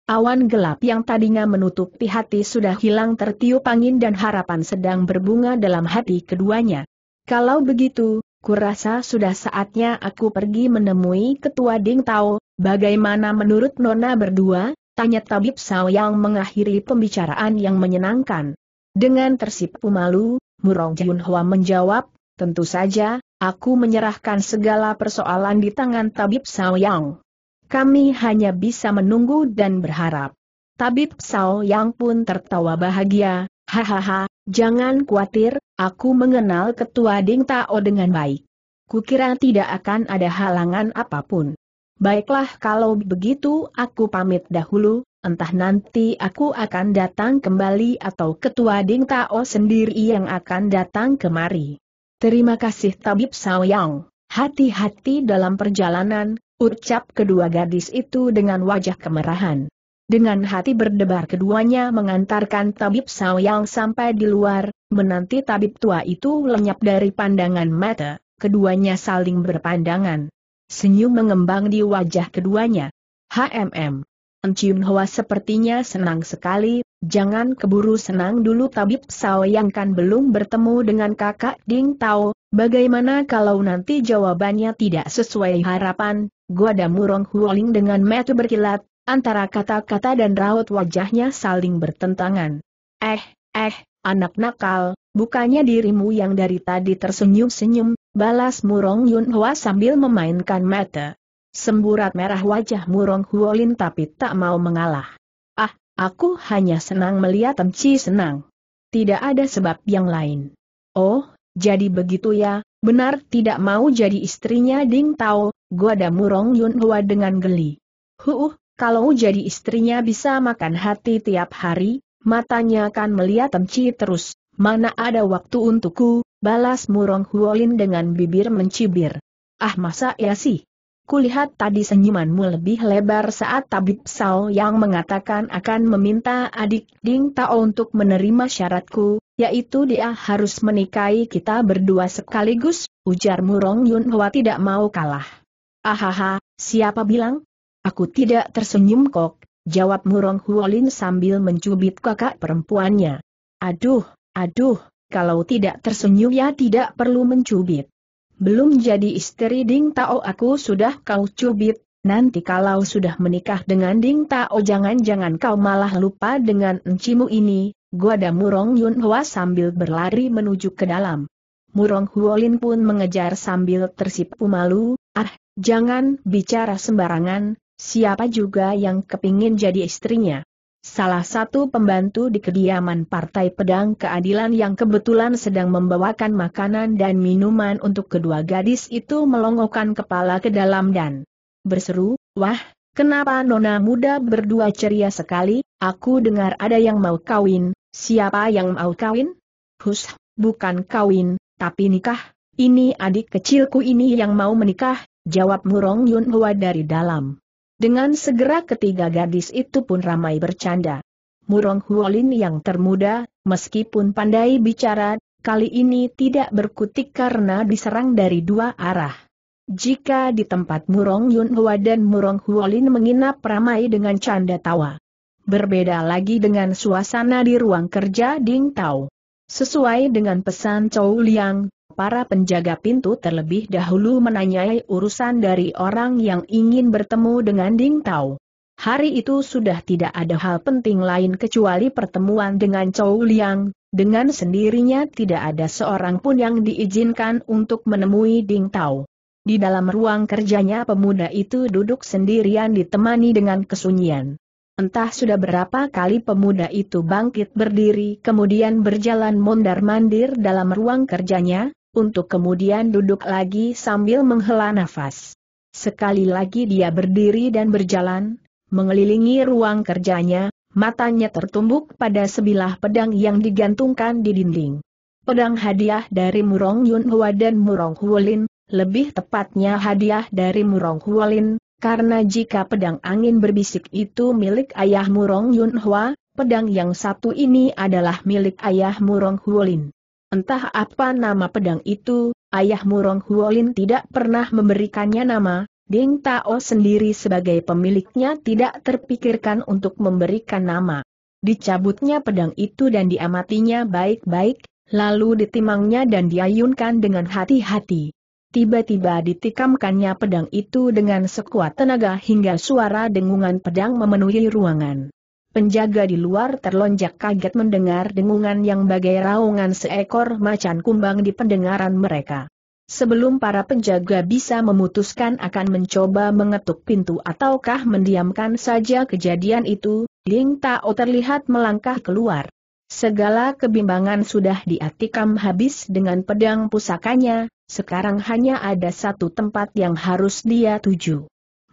Speaker 1: Awan gelap yang tadinya menutupi hati sudah hilang tertiup angin dan harapan sedang berbunga dalam hati keduanya. Kalau begitu, kurasa sudah saatnya aku pergi menemui Ketua Ding Tao, bagaimana menurut Nona berdua? Tanya Tabib Sao yang mengakhiri pembicaraan yang menyenangkan. Dengan tersipu malu, Murong Jun menjawab, tentu saja, aku menyerahkan segala persoalan di tangan Tabib Sao Yang. Kami hanya bisa menunggu dan berharap. Tabib Sao yang pun tertawa bahagia, hahaha, jangan khawatir, aku mengenal ketua Ding Tao dengan baik. Kukira tidak akan ada halangan apapun. Baiklah kalau begitu aku pamit dahulu, entah nanti aku akan datang kembali atau ketua Ding Tao sendiri yang akan datang kemari. Terima kasih Tabib Sao Yang. Hati-hati dalam perjalanan, Ucap kedua gadis itu dengan wajah kemerahan. Dengan hati berdebar keduanya mengantarkan tabib Saoyang sampai di luar, menanti tabib tua itu lenyap dari pandangan mata, keduanya saling berpandangan. Senyum mengembang di wajah keduanya. HMM, Encium Hoa sepertinya senang sekali, jangan keburu senang dulu Tabib Sao yang kan belum bertemu dengan kakak Ding Tao, bagaimana kalau nanti jawabannya tidak sesuai harapan, gua ada murong huoling dengan metu berkilat, antara kata-kata dan raut wajahnya saling bertentangan. Eh, eh, anak nakal, bukannya dirimu yang dari tadi tersenyum-senyum, balas murong Yun Hoa sambil memainkan mata. Semburat merah wajah Murong Huolin tapi tak mau mengalah. Ah, aku hanya senang melihat Temci senang. Tidak ada sebab yang lain. Oh, jadi begitu ya, benar tidak mau jadi istrinya Ding Tao, ada Murong Yun Hua dengan geli. Huh, kalau jadi istrinya bisa makan hati tiap hari, matanya akan melihat Temci terus, mana ada waktu untukku, balas Murong Huolin dengan bibir mencibir. Ah masa ya sih? Kulihat tadi senyumanmu lebih lebar saat Tabib Sao yang mengatakan akan meminta adik Ding Tao untuk menerima syaratku, yaitu dia harus menikahi kita berdua sekaligus, ujar Murong Yun Hwa tidak mau kalah. Ahaha, siapa bilang? Aku tidak tersenyum kok, jawab Murong Huolin sambil mencubit kakak perempuannya. Aduh, aduh, kalau tidak tersenyum ya tidak perlu mencubit. Belum jadi istri Ding Tao aku sudah kau cubit, nanti kalau sudah menikah dengan Ding Tao jangan-jangan kau malah lupa dengan encimu ini, Guada Murong Yun Hua sambil berlari menuju ke dalam. Murong Huolin pun mengejar sambil tersipu malu, ah, jangan bicara sembarangan, siapa juga yang kepingin jadi istrinya salah satu pembantu di kediaman Partai Pedang Keadilan yang kebetulan sedang membawakan makanan dan minuman untuk kedua gadis itu melongokkan kepala ke dalam dan berseru, Wah, kenapa nona muda berdua ceria sekali, aku dengar ada yang mau kawin, siapa yang mau kawin? Hus, bukan kawin, tapi nikah, ini adik kecilku ini yang mau menikah, jawab Murong Yun Hua dari dalam. Dengan segera ketiga gadis itu pun ramai bercanda. Murong Huolin yang termuda, meskipun pandai bicara, kali ini tidak berkutik karena diserang dari dua arah. Jika di tempat Murong Yun Hua dan Murong Huolin menginap ramai dengan canda tawa. Berbeda lagi dengan suasana di ruang kerja Ding Tao. Sesuai dengan pesan Chow Liang, para penjaga pintu terlebih dahulu menanyai urusan dari orang yang ingin bertemu dengan Ding Tao. Hari itu sudah tidak ada hal penting lain kecuali pertemuan dengan Chow Liang, dengan sendirinya tidak ada seorang pun yang diizinkan untuk menemui Ding Tao. Di dalam ruang kerjanya pemuda itu duduk sendirian ditemani dengan kesunyian. Entah sudah berapa kali pemuda itu bangkit berdiri kemudian berjalan mondar-mandir dalam ruang kerjanya, untuk kemudian duduk lagi sambil menghela nafas. Sekali lagi dia berdiri dan berjalan, mengelilingi ruang kerjanya, matanya tertumbuk pada sebilah pedang yang digantungkan di dinding. Pedang hadiah dari Murong Yunhua dan Murong Huolin, lebih tepatnya hadiah dari Murong Huolin, karena jika pedang angin berbisik itu milik ayah Murong Yunhua, pedang yang satu ini adalah milik ayah Murong Huolin. Entah apa nama pedang itu, ayah Murong Huolin tidak pernah memberikannya nama, Ding Tao sendiri sebagai pemiliknya tidak terpikirkan untuk memberikan nama. Dicabutnya pedang itu dan diamatinya baik-baik, lalu ditimangnya dan diayunkan dengan hati-hati. Tiba-tiba ditikamkannya pedang itu dengan sekuat tenaga hingga suara dengungan pedang memenuhi ruangan. Penjaga di luar terlonjak kaget mendengar dengungan yang bagai raungan seekor macan kumbang di pendengaran mereka. Sebelum para penjaga bisa memutuskan akan mencoba mengetuk pintu ataukah mendiamkan saja kejadian itu, Ling Tao terlihat melangkah keluar. Segala kebimbangan sudah diatikam habis dengan pedang pusakanya, sekarang hanya ada satu tempat yang harus dia tuju.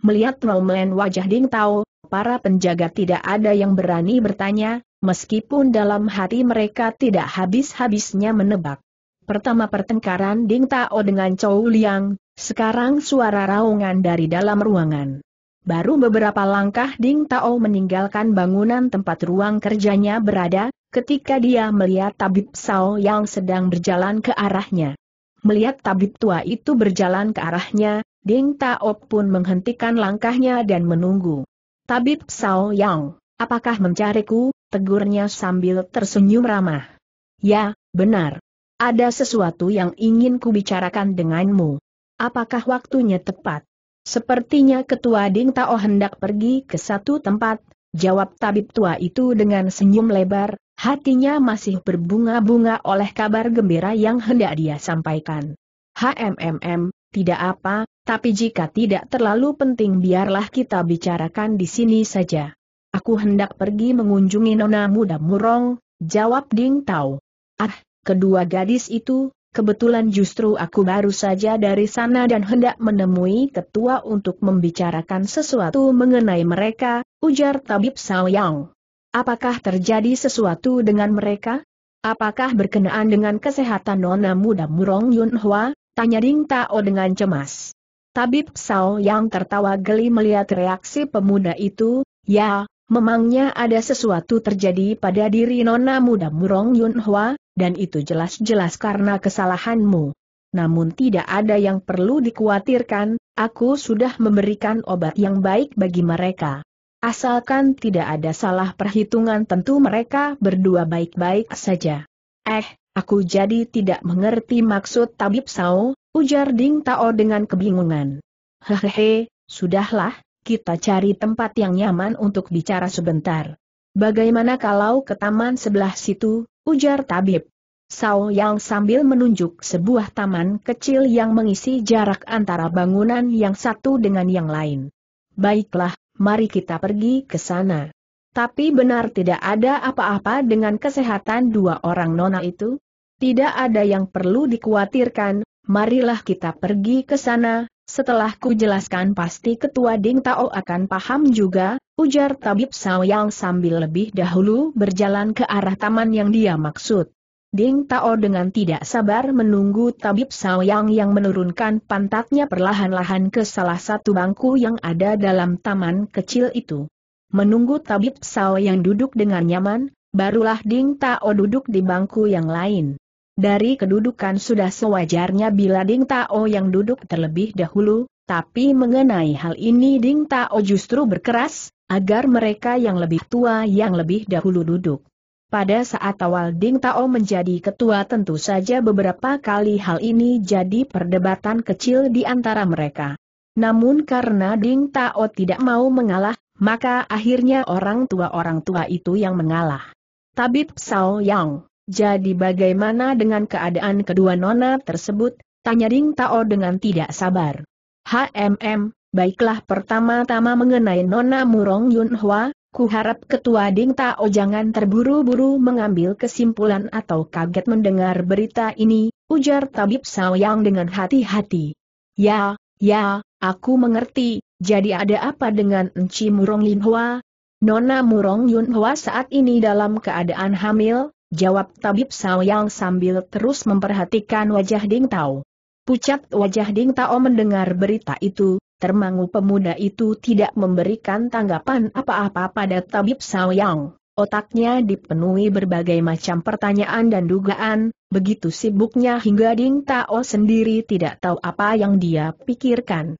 Speaker 1: Melihat Roman wajah Ding Tao, para penjaga tidak ada yang berani bertanya, meskipun dalam hati mereka tidak habis-habisnya menebak. Pertama pertengkaran Ding Tao dengan Chow Liang, sekarang suara raungan dari dalam ruangan. Baru beberapa langkah Ding Tao meninggalkan bangunan tempat ruang kerjanya berada, ketika dia melihat tabib Sao yang sedang berjalan ke arahnya. Melihat tabib tua itu berjalan ke arahnya, Ding Tao pun menghentikan langkahnya dan menunggu. Tabib Sao Yang, apakah mencariku? Tegurnya sambil tersenyum ramah. Ya, benar. Ada sesuatu yang ingin kubicarakan denganmu. Apakah waktunya tepat? Sepertinya ketua Ding Tao hendak pergi ke satu tempat, jawab tabib tua itu dengan senyum lebar, hatinya masih berbunga-bunga oleh kabar gembira yang hendak dia sampaikan. HMMM, tidak apa, tapi jika tidak terlalu penting biarlah kita bicarakan di sini saja. Aku hendak pergi mengunjungi nona muda murong, jawab Ding Tao. Ah, kedua gadis itu, kebetulan justru aku baru saja dari sana dan hendak menemui ketua untuk membicarakan sesuatu mengenai mereka, ujar tabib Saoyang. Apakah terjadi sesuatu dengan mereka? Apakah berkenaan dengan kesehatan nona muda murong Yun Hua? Tanya Ding Tao dengan cemas. Tabib Sao yang tertawa geli melihat reaksi pemuda itu, ya, memangnya ada sesuatu terjadi pada diri nona muda Murong Yun Hwa, dan itu jelas-jelas karena kesalahanmu. Namun tidak ada yang perlu dikhawatirkan, aku sudah memberikan obat yang baik bagi mereka. Asalkan tidak ada salah perhitungan tentu mereka berdua baik-baik saja. Eh, aku jadi tidak mengerti maksud Tabib Sao, Ujar Ding Tao dengan kebingungan. Hehehe, sudahlah, kita cari tempat yang nyaman untuk bicara sebentar. Bagaimana kalau ke taman sebelah situ, ujar tabib. Sao Yang sambil menunjuk sebuah taman kecil yang mengisi jarak antara bangunan yang satu dengan yang lain. Baiklah, mari kita pergi ke sana. Tapi benar tidak ada apa-apa dengan kesehatan dua orang nona itu? Tidak ada yang perlu dikhawatirkan, marilah kita pergi ke sana, setelah ku jelaskan pasti ketua Ding Tao akan paham juga, ujar tabib Saoyang sambil lebih dahulu berjalan ke arah taman yang dia maksud. Ding Tao dengan tidak sabar menunggu tabib Saoyang yang menurunkan pantatnya perlahan-lahan ke salah satu bangku yang ada dalam taman kecil itu. Menunggu tabib Saoyang duduk dengan nyaman, barulah Ding Tao duduk di bangku yang lain. Dari kedudukan sudah sewajarnya bila Ding Tao yang duduk terlebih dahulu, tapi mengenai hal ini Ding Tao justru berkeras, agar mereka yang lebih tua yang lebih dahulu duduk. Pada saat awal Ding Tao menjadi ketua tentu saja beberapa kali hal ini jadi perdebatan kecil di antara mereka. Namun karena Ding Tao tidak mau mengalah, maka akhirnya orang tua-orang tua itu yang mengalah. Tabib Sao Yang jadi bagaimana dengan keadaan kedua nona tersebut? Tanya Ring Tao dengan tidak sabar. HMM, baiklah pertama-tama mengenai nona Murong Yun Hwa, harap ketua Ding Tao jangan terburu-buru mengambil kesimpulan atau kaget mendengar berita ini, ujar tabib Saoyang dengan hati-hati. Ya, ya, aku mengerti, jadi ada apa dengan Enci Murong Yun Hwa? Nona Murong Yun Hwa saat ini dalam keadaan hamil, Jawab tabib sao yang sambil terus memperhatikan wajah Ding Tao. Pucat wajah Ding Tao mendengar berita itu, termangu pemuda itu tidak memberikan tanggapan apa-apa pada tabib sao yang. Otaknya dipenuhi berbagai macam pertanyaan dan dugaan, begitu sibuknya hingga Ding Tao sendiri tidak tahu apa yang dia pikirkan.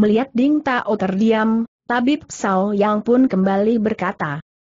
Speaker 1: Melihat Ding Tao terdiam, Tabib Sao yang pun kembali berkata,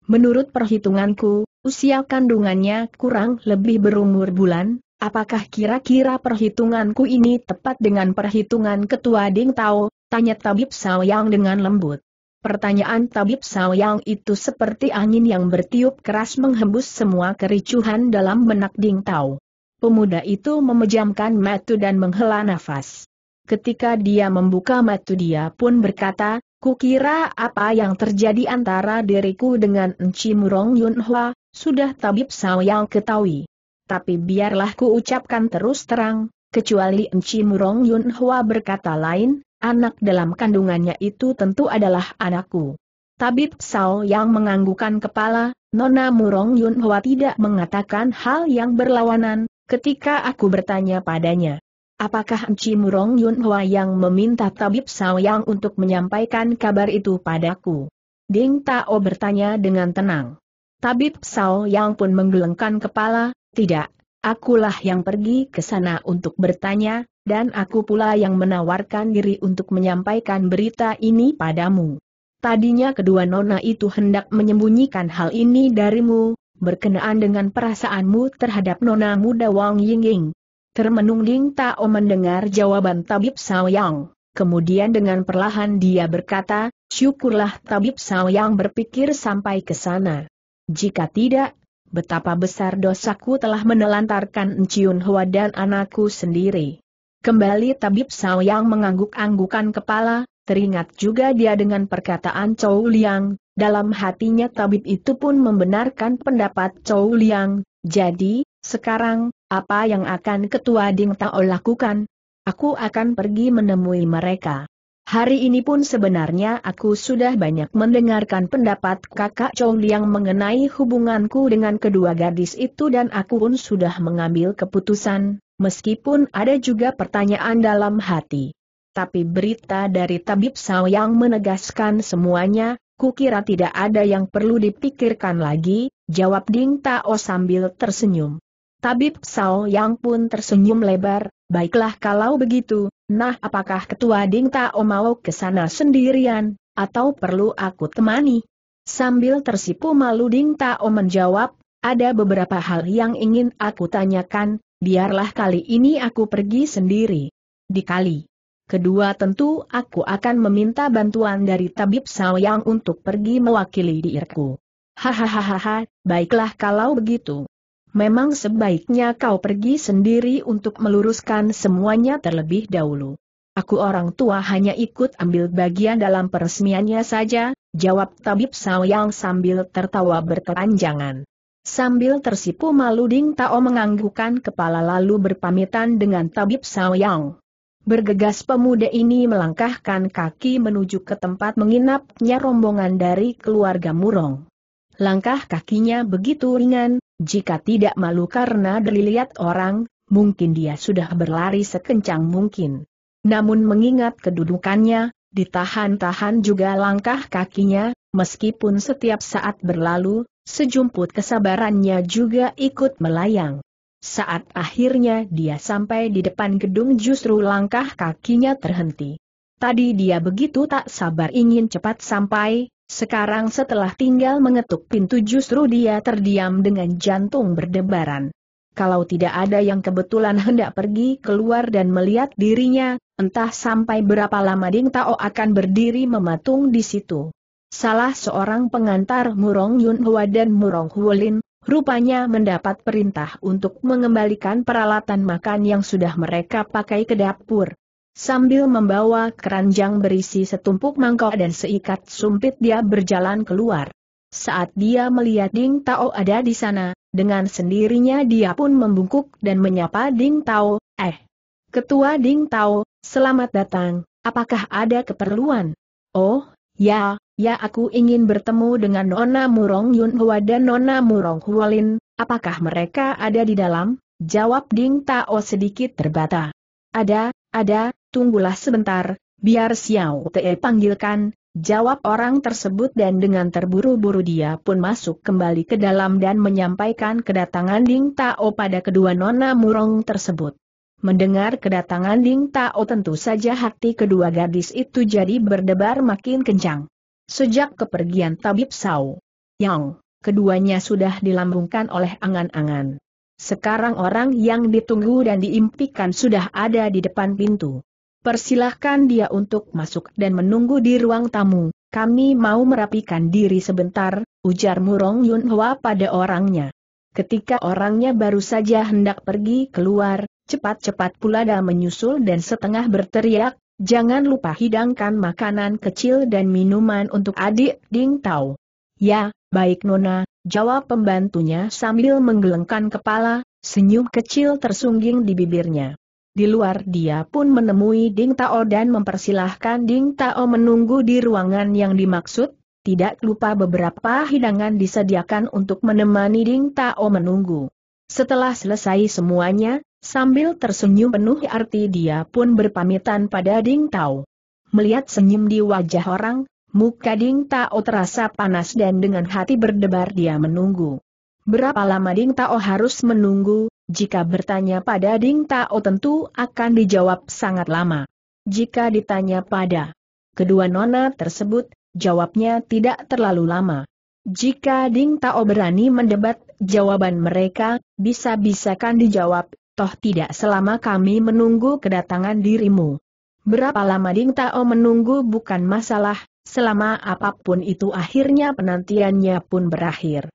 Speaker 1: Menurut perhitunganku, Usia kandungannya kurang lebih berumur bulan, apakah kira-kira perhitunganku ini tepat dengan perhitungan ketua Ding Tao? Tanya Tabib Saoyang dengan lembut. Pertanyaan Tabib Saoyang itu seperti angin yang bertiup keras menghembus semua kericuhan dalam benak Ding Tao. Pemuda itu memejamkan mata dan menghela nafas. Ketika dia membuka mata dia pun berkata, Kukira apa yang terjadi antara diriku dengan Enci Murong Yunhua, sudah tabib yang ketahui. Tapi biarlah ku ucapkan terus terang, kecuali Enci Murong Yun Hua berkata lain, anak dalam kandungannya itu tentu adalah anakku. Tabib Sao yang menganggukan kepala, Nona Murong Yun Hua tidak mengatakan hal yang berlawanan, ketika aku bertanya padanya. Apakah Enci Murong Yun Hua yang meminta Tabib Sao yang untuk menyampaikan kabar itu padaku? Ding Tao bertanya dengan tenang. Tabib Sao Yang pun menggelengkan kepala, tidak, akulah yang pergi ke sana untuk bertanya, dan aku pula yang menawarkan diri untuk menyampaikan berita ini padamu. Tadinya kedua nona itu hendak menyembunyikan hal ini darimu, berkenaan dengan perasaanmu terhadap nona muda Wang Yingying. Termenung Ling Tao mendengar jawaban Tabib Sao Yang. Kemudian dengan perlahan dia berkata, syukurlah Tabib Sao Yang berpikir sampai ke sana. Jika tidak, betapa besar dosaku telah menelantarkan Enciun hua dan anakku sendiri. Kembali tabib Sao yang mengangguk-anggukan kepala, teringat juga dia dengan perkataan Chow Liang, dalam hatinya tabib itu pun membenarkan pendapat Chow Liang, jadi, sekarang, apa yang akan ketua Ding Tao lakukan? Aku akan pergi menemui mereka. Hari ini pun sebenarnya aku sudah banyak mendengarkan pendapat kakak Chong Liang mengenai hubunganku dengan kedua gadis itu dan aku pun sudah mengambil keputusan, meskipun ada juga pertanyaan dalam hati. Tapi berita dari Tabib Sao yang menegaskan semuanya, kukira tidak ada yang perlu dipikirkan lagi, jawab Ding Tao sambil tersenyum. Tabib Sao Yang pun tersenyum lebar, baiklah kalau begitu, nah apakah ketua Ding Tao mau ke sana sendirian, atau perlu aku temani? Sambil tersipu malu Ding Tao menjawab, ada beberapa hal yang ingin aku tanyakan, biarlah kali ini aku pergi sendiri. Di kali Kedua tentu aku akan meminta bantuan dari Tabib Sao Yang untuk pergi mewakili diriku. Hahaha, baiklah kalau begitu memang sebaiknya kau pergi sendiri untuk meluruskan semuanya terlebih dahulu. Aku orang tua hanya ikut ambil bagian dalam peresmiannya saja, jawab tabib Saoyang sambil tertawa berkepanjangan. Sambil tersipu malu Ding Tao menganggukkan kepala lalu berpamitan dengan tabib Saoyang. Bergegas pemuda ini melangkahkan kaki menuju ke tempat menginapnya rombongan dari keluarga Murong. Langkah kakinya begitu ringan, jika tidak malu karena dilihat orang, mungkin dia sudah berlari sekencang mungkin. Namun mengingat kedudukannya, ditahan-tahan juga langkah kakinya, meskipun setiap saat berlalu, sejumput kesabarannya juga ikut melayang. Saat akhirnya dia sampai di depan gedung justru langkah kakinya terhenti. Tadi dia begitu tak sabar ingin cepat sampai, sekarang setelah tinggal mengetuk pintu justru dia terdiam dengan jantung berdebaran. Kalau tidak ada yang kebetulan hendak pergi keluar dan melihat dirinya, entah sampai berapa lama Ding Tao akan berdiri mematung di situ. Salah seorang pengantar Murong Yun Hua dan Murong Huolin, rupanya mendapat perintah untuk mengembalikan peralatan makan yang sudah mereka pakai ke dapur. Sambil membawa keranjang berisi setumpuk mangkok dan seikat sumpit dia berjalan keluar. Saat dia melihat Ding Tao ada di sana, dengan sendirinya dia pun membungkuk dan menyapa Ding Tao, eh. Ketua Ding Tao, selamat datang, apakah ada keperluan? Oh, ya, ya aku ingin bertemu dengan Nona Murong Yun Hua dan Nona Murong Hualin, apakah mereka ada di dalam? Jawab Ding Tao sedikit terbata. Ada, ada, tunggulah sebentar, biar Xiao Te panggilkan, jawab orang tersebut dan dengan terburu-buru dia pun masuk kembali ke dalam dan menyampaikan kedatangan Ding Tao pada kedua nona murong tersebut. Mendengar kedatangan Ding Tao tentu saja hati kedua gadis itu jadi berdebar makin kencang. Sejak kepergian Tabib Sao Yang, keduanya sudah dilambungkan oleh angan-angan. Sekarang orang yang ditunggu dan diimpikan sudah ada di depan pintu. Persilahkan dia untuk masuk dan menunggu di ruang tamu, kami mau merapikan diri sebentar, ujar Murong Yunhua pada orangnya. Ketika orangnya baru saja hendak pergi keluar, cepat-cepat pula dia menyusul dan setengah berteriak, jangan lupa hidangkan makanan kecil dan minuman untuk adik Ding Tao. Ya, baik Nona, jawab pembantunya sambil menggelengkan kepala, senyum kecil tersungging di bibirnya. Di luar dia pun menemui Ding Tao dan mempersilahkan Ding Tao menunggu di ruangan yang dimaksud, tidak lupa beberapa hidangan disediakan untuk menemani Ding Tao menunggu. Setelah selesai semuanya, sambil tersenyum penuh arti dia pun berpamitan pada Ding Tao. Melihat senyum di wajah orang, muka Ding Tao terasa panas dan dengan hati berdebar dia menunggu. Berapa lama Ding Tao harus menunggu, jika bertanya pada Ding Tao tentu akan dijawab sangat lama. Jika ditanya pada kedua nona tersebut, jawabnya tidak terlalu lama. Jika Ding Tao berani mendebat jawaban mereka, bisa-bisakan dijawab, toh tidak selama kami menunggu kedatangan dirimu. Berapa lama Ding Tao menunggu bukan masalah, selama apapun itu akhirnya penantiannya pun berakhir.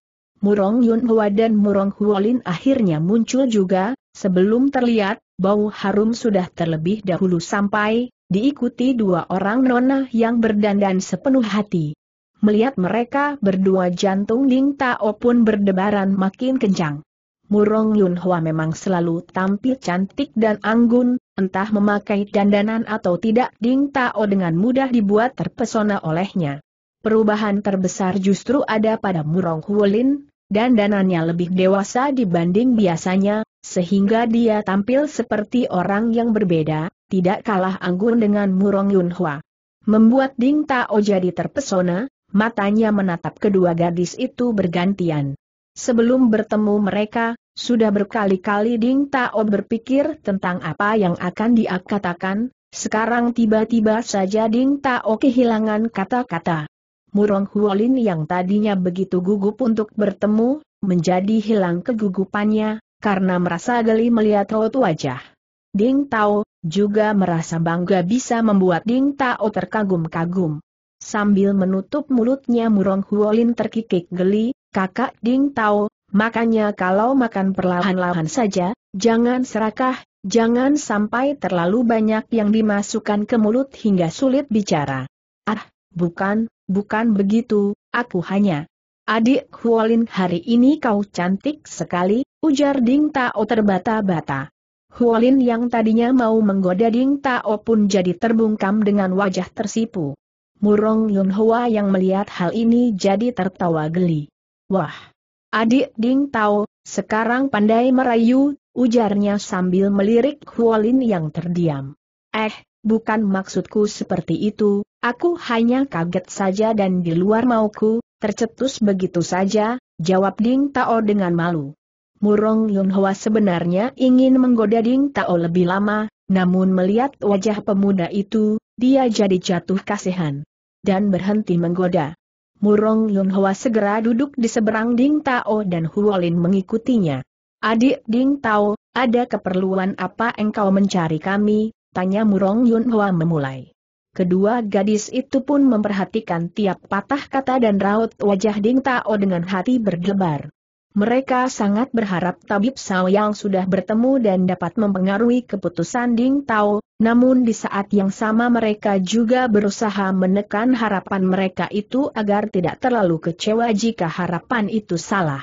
Speaker 1: Murong Yun Hua dan Murong Huolin akhirnya muncul juga, sebelum terlihat, bau harum sudah terlebih dahulu sampai, diikuti dua orang nona yang berdandan sepenuh hati. Melihat mereka berdua jantung Ling Tao pun berdebaran makin kencang. Murong Yun Hua memang selalu tampil cantik dan anggun, entah memakai dandanan atau tidak Ling Tao dengan mudah dibuat terpesona olehnya. Perubahan terbesar justru ada pada Murong Huolin, dan dananya lebih dewasa dibanding biasanya, sehingga dia tampil seperti orang yang berbeda, tidak kalah anggun dengan Murong Yunhua, Membuat Ding Tao jadi terpesona, matanya menatap kedua gadis itu bergantian. Sebelum bertemu mereka, sudah berkali-kali Ding Tao berpikir tentang apa yang akan dia katakan, sekarang tiba-tiba saja Ding Tao kehilangan kata-kata. Murong Huolin yang tadinya begitu gugup untuk bertemu, menjadi hilang kegugupannya, karena merasa geli melihat raut wajah. Ding Tao, juga merasa bangga bisa membuat Ding Tao terkagum-kagum. Sambil menutup mulutnya Murong Huolin terkikik geli, kakak Ding Tao, makanya kalau makan perlahan-lahan saja, jangan serakah, jangan sampai terlalu banyak yang dimasukkan ke mulut hingga sulit bicara. Ah, bukan, Bukan begitu, aku hanya... Adik Huolin hari ini kau cantik sekali, ujar Ding Tao terbata-bata. Huolin yang tadinya mau menggoda Ding Tao pun jadi terbungkam dengan wajah tersipu. Murong Yun Hua yang melihat hal ini jadi tertawa geli. Wah! Adik Ding Tao, sekarang pandai merayu, ujarnya sambil melirik Huolin yang terdiam. Eh, bukan maksudku seperti itu, Aku hanya kaget saja dan di luar mauku, tercetus begitu saja, jawab Ding Tao dengan malu. Murong Yun sebenarnya ingin menggoda Ding Tao lebih lama, namun melihat wajah pemuda itu, dia jadi jatuh kasihan. Dan berhenti menggoda. Murong Yun segera duduk di seberang Ding Tao dan Huolin mengikutinya. Adik Ding Tao, ada keperluan apa engkau mencari kami? Tanya Murong Yun memulai. Kedua gadis itu pun memperhatikan tiap patah kata dan raut wajah Ding Tao dengan hati berdebar. Mereka sangat berharap Tabib Sao yang sudah bertemu dan dapat mempengaruhi keputusan Ding Tao, namun di saat yang sama mereka juga berusaha menekan harapan mereka itu agar tidak terlalu kecewa jika harapan itu salah.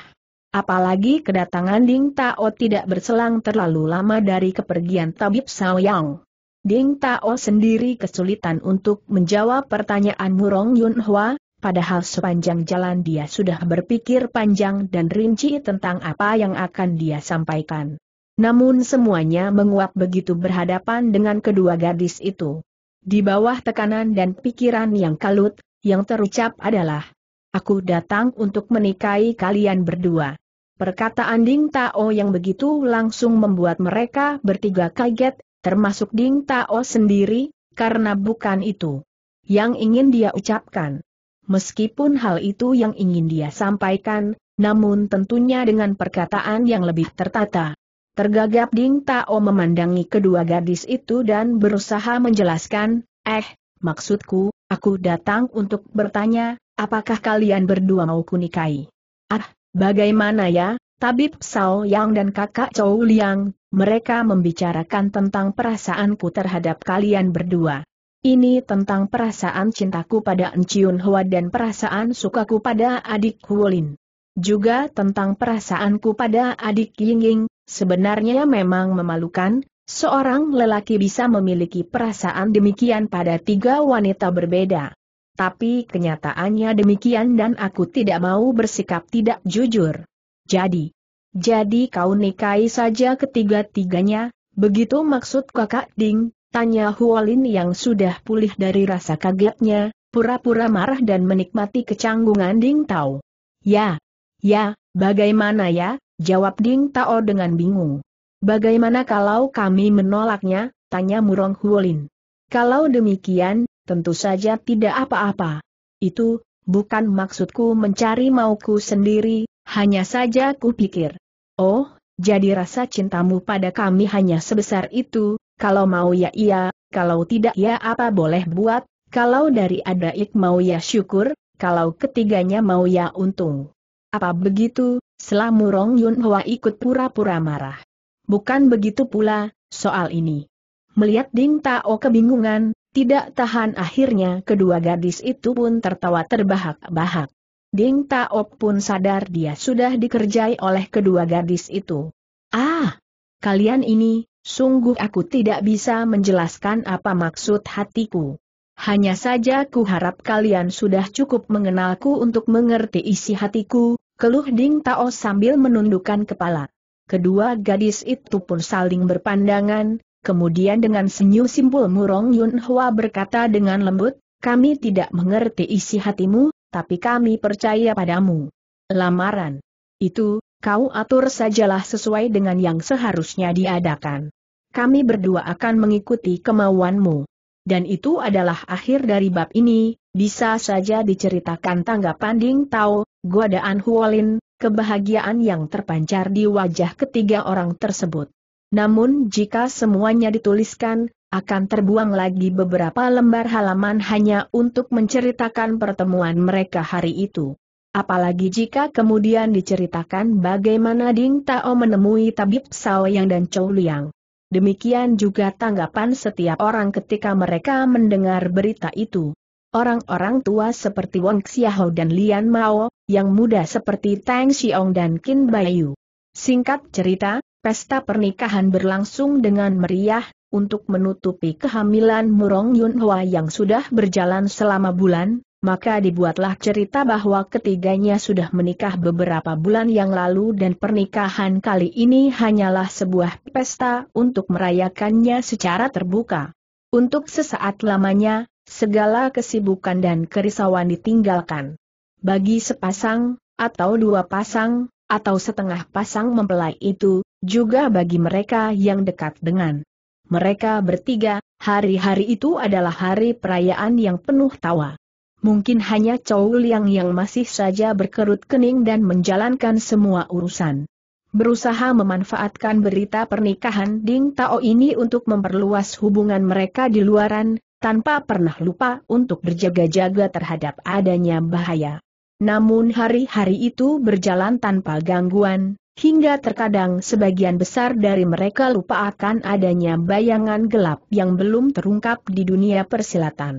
Speaker 1: Apalagi kedatangan Ding Tao tidak berselang terlalu lama dari kepergian Tabib Sao Yang. Ding Tao sendiri kesulitan untuk menjawab pertanyaan Murong Yun Hwa, padahal sepanjang jalan dia sudah berpikir panjang dan rinci tentang apa yang akan dia sampaikan. Namun semuanya menguap begitu berhadapan dengan kedua gadis itu. Di bawah tekanan dan pikiran yang kalut, yang terucap adalah, Aku datang untuk menikahi kalian berdua. Perkataan Ding Tao yang begitu langsung membuat mereka bertiga kaget, termasuk Ding Tao sendiri, karena bukan itu yang ingin dia ucapkan. Meskipun hal itu yang ingin dia sampaikan, namun tentunya dengan perkataan yang lebih tertata. Tergagap Ding Tao memandangi kedua gadis itu dan berusaha menjelaskan, eh, maksudku, aku datang untuk bertanya, apakah kalian berdua mau kunikahi? Ah, bagaimana ya, Tabib Sao Yang dan kakak Chow Liang, mereka membicarakan tentang perasaanku terhadap kalian berdua. Ini tentang perasaan cintaku pada Enciun Hua dan perasaan sukaku pada adik Huolin. Juga tentang perasaanku pada adik Yingying, sebenarnya memang memalukan, seorang lelaki bisa memiliki perasaan demikian pada tiga wanita berbeda. Tapi kenyataannya demikian dan aku tidak mau bersikap tidak jujur. Jadi, jadi kau nikahi saja ketiga-tiganya, begitu maksud kakak Ding, tanya Huolin yang sudah pulih dari rasa kagetnya, pura-pura marah dan menikmati kecanggungan Ding Tao. Ya, ya, bagaimana ya, jawab Ding Tao dengan bingung. Bagaimana kalau kami menolaknya, tanya Murong Huolin. Kalau demikian, tentu saja tidak apa-apa. Itu, bukan maksudku mencari mauku sendiri, hanya saja ku pikir, Oh, jadi rasa cintamu pada kami hanya sebesar itu, kalau mau ya iya, kalau tidak ya apa boleh buat, kalau dari adaik mau ya syukur, kalau ketiganya mau ya untung. Apa begitu, selamu Rong Yun Hwa ikut pura-pura marah. Bukan begitu pula, soal ini. Melihat Ding Tao kebingungan, tidak tahan akhirnya kedua gadis itu pun tertawa terbahak-bahak. Ding Taop pun sadar dia sudah dikerjai oleh kedua gadis itu. Ah! Kalian ini, sungguh aku tidak bisa menjelaskan apa maksud hatiku. Hanya saja ku harap kalian sudah cukup mengenalku untuk mengerti isi hatiku, keluh Ding Tao sambil menundukkan kepala. Kedua gadis itu pun saling berpandangan, kemudian dengan senyum simpul Murong Yun Hwa berkata dengan lembut, kami tidak mengerti isi hatimu, tapi kami percaya padamu. Lamaran. Itu, kau atur sajalah sesuai dengan yang seharusnya diadakan. Kami berdua akan mengikuti kemauanmu. Dan itu adalah akhir dari bab ini, bisa saja diceritakan tanggapan Ding Tao, godaan Huolin, kebahagiaan yang terpancar di wajah ketiga orang tersebut. Namun jika semuanya dituliskan, akan terbuang lagi beberapa lembar halaman hanya untuk menceritakan pertemuan mereka hari itu. Apalagi jika kemudian diceritakan bagaimana Ding Tao menemui Tabib Sao Yang dan Chou Liang. Demikian juga tanggapan setiap orang ketika mereka mendengar berita itu. Orang-orang tua seperti Wang Xiaohao dan Lian Mao, yang muda seperti Tang Xiong dan Qin Baiyu. Singkat cerita, pesta pernikahan berlangsung dengan meriah, untuk menutupi kehamilan Murong Yunhua yang sudah berjalan selama bulan, maka dibuatlah cerita bahwa ketiganya sudah menikah beberapa bulan yang lalu dan pernikahan kali ini hanyalah sebuah pesta untuk merayakannya secara terbuka. Untuk sesaat lamanya, segala kesibukan dan kerisauan ditinggalkan. Bagi sepasang, atau dua pasang, atau setengah pasang mempelai itu, juga bagi mereka yang dekat dengan mereka bertiga, hari-hari itu adalah hari perayaan yang penuh tawa. Mungkin hanya Chow Liang yang masih saja berkerut kening dan menjalankan semua urusan. Berusaha memanfaatkan berita pernikahan Ding Tao ini untuk memperluas hubungan mereka di luaran, tanpa pernah lupa untuk berjaga-jaga terhadap adanya bahaya. Namun hari-hari itu berjalan tanpa gangguan, hingga terkadang sebagian besar dari mereka lupa akan adanya bayangan gelap yang belum terungkap di dunia persilatan.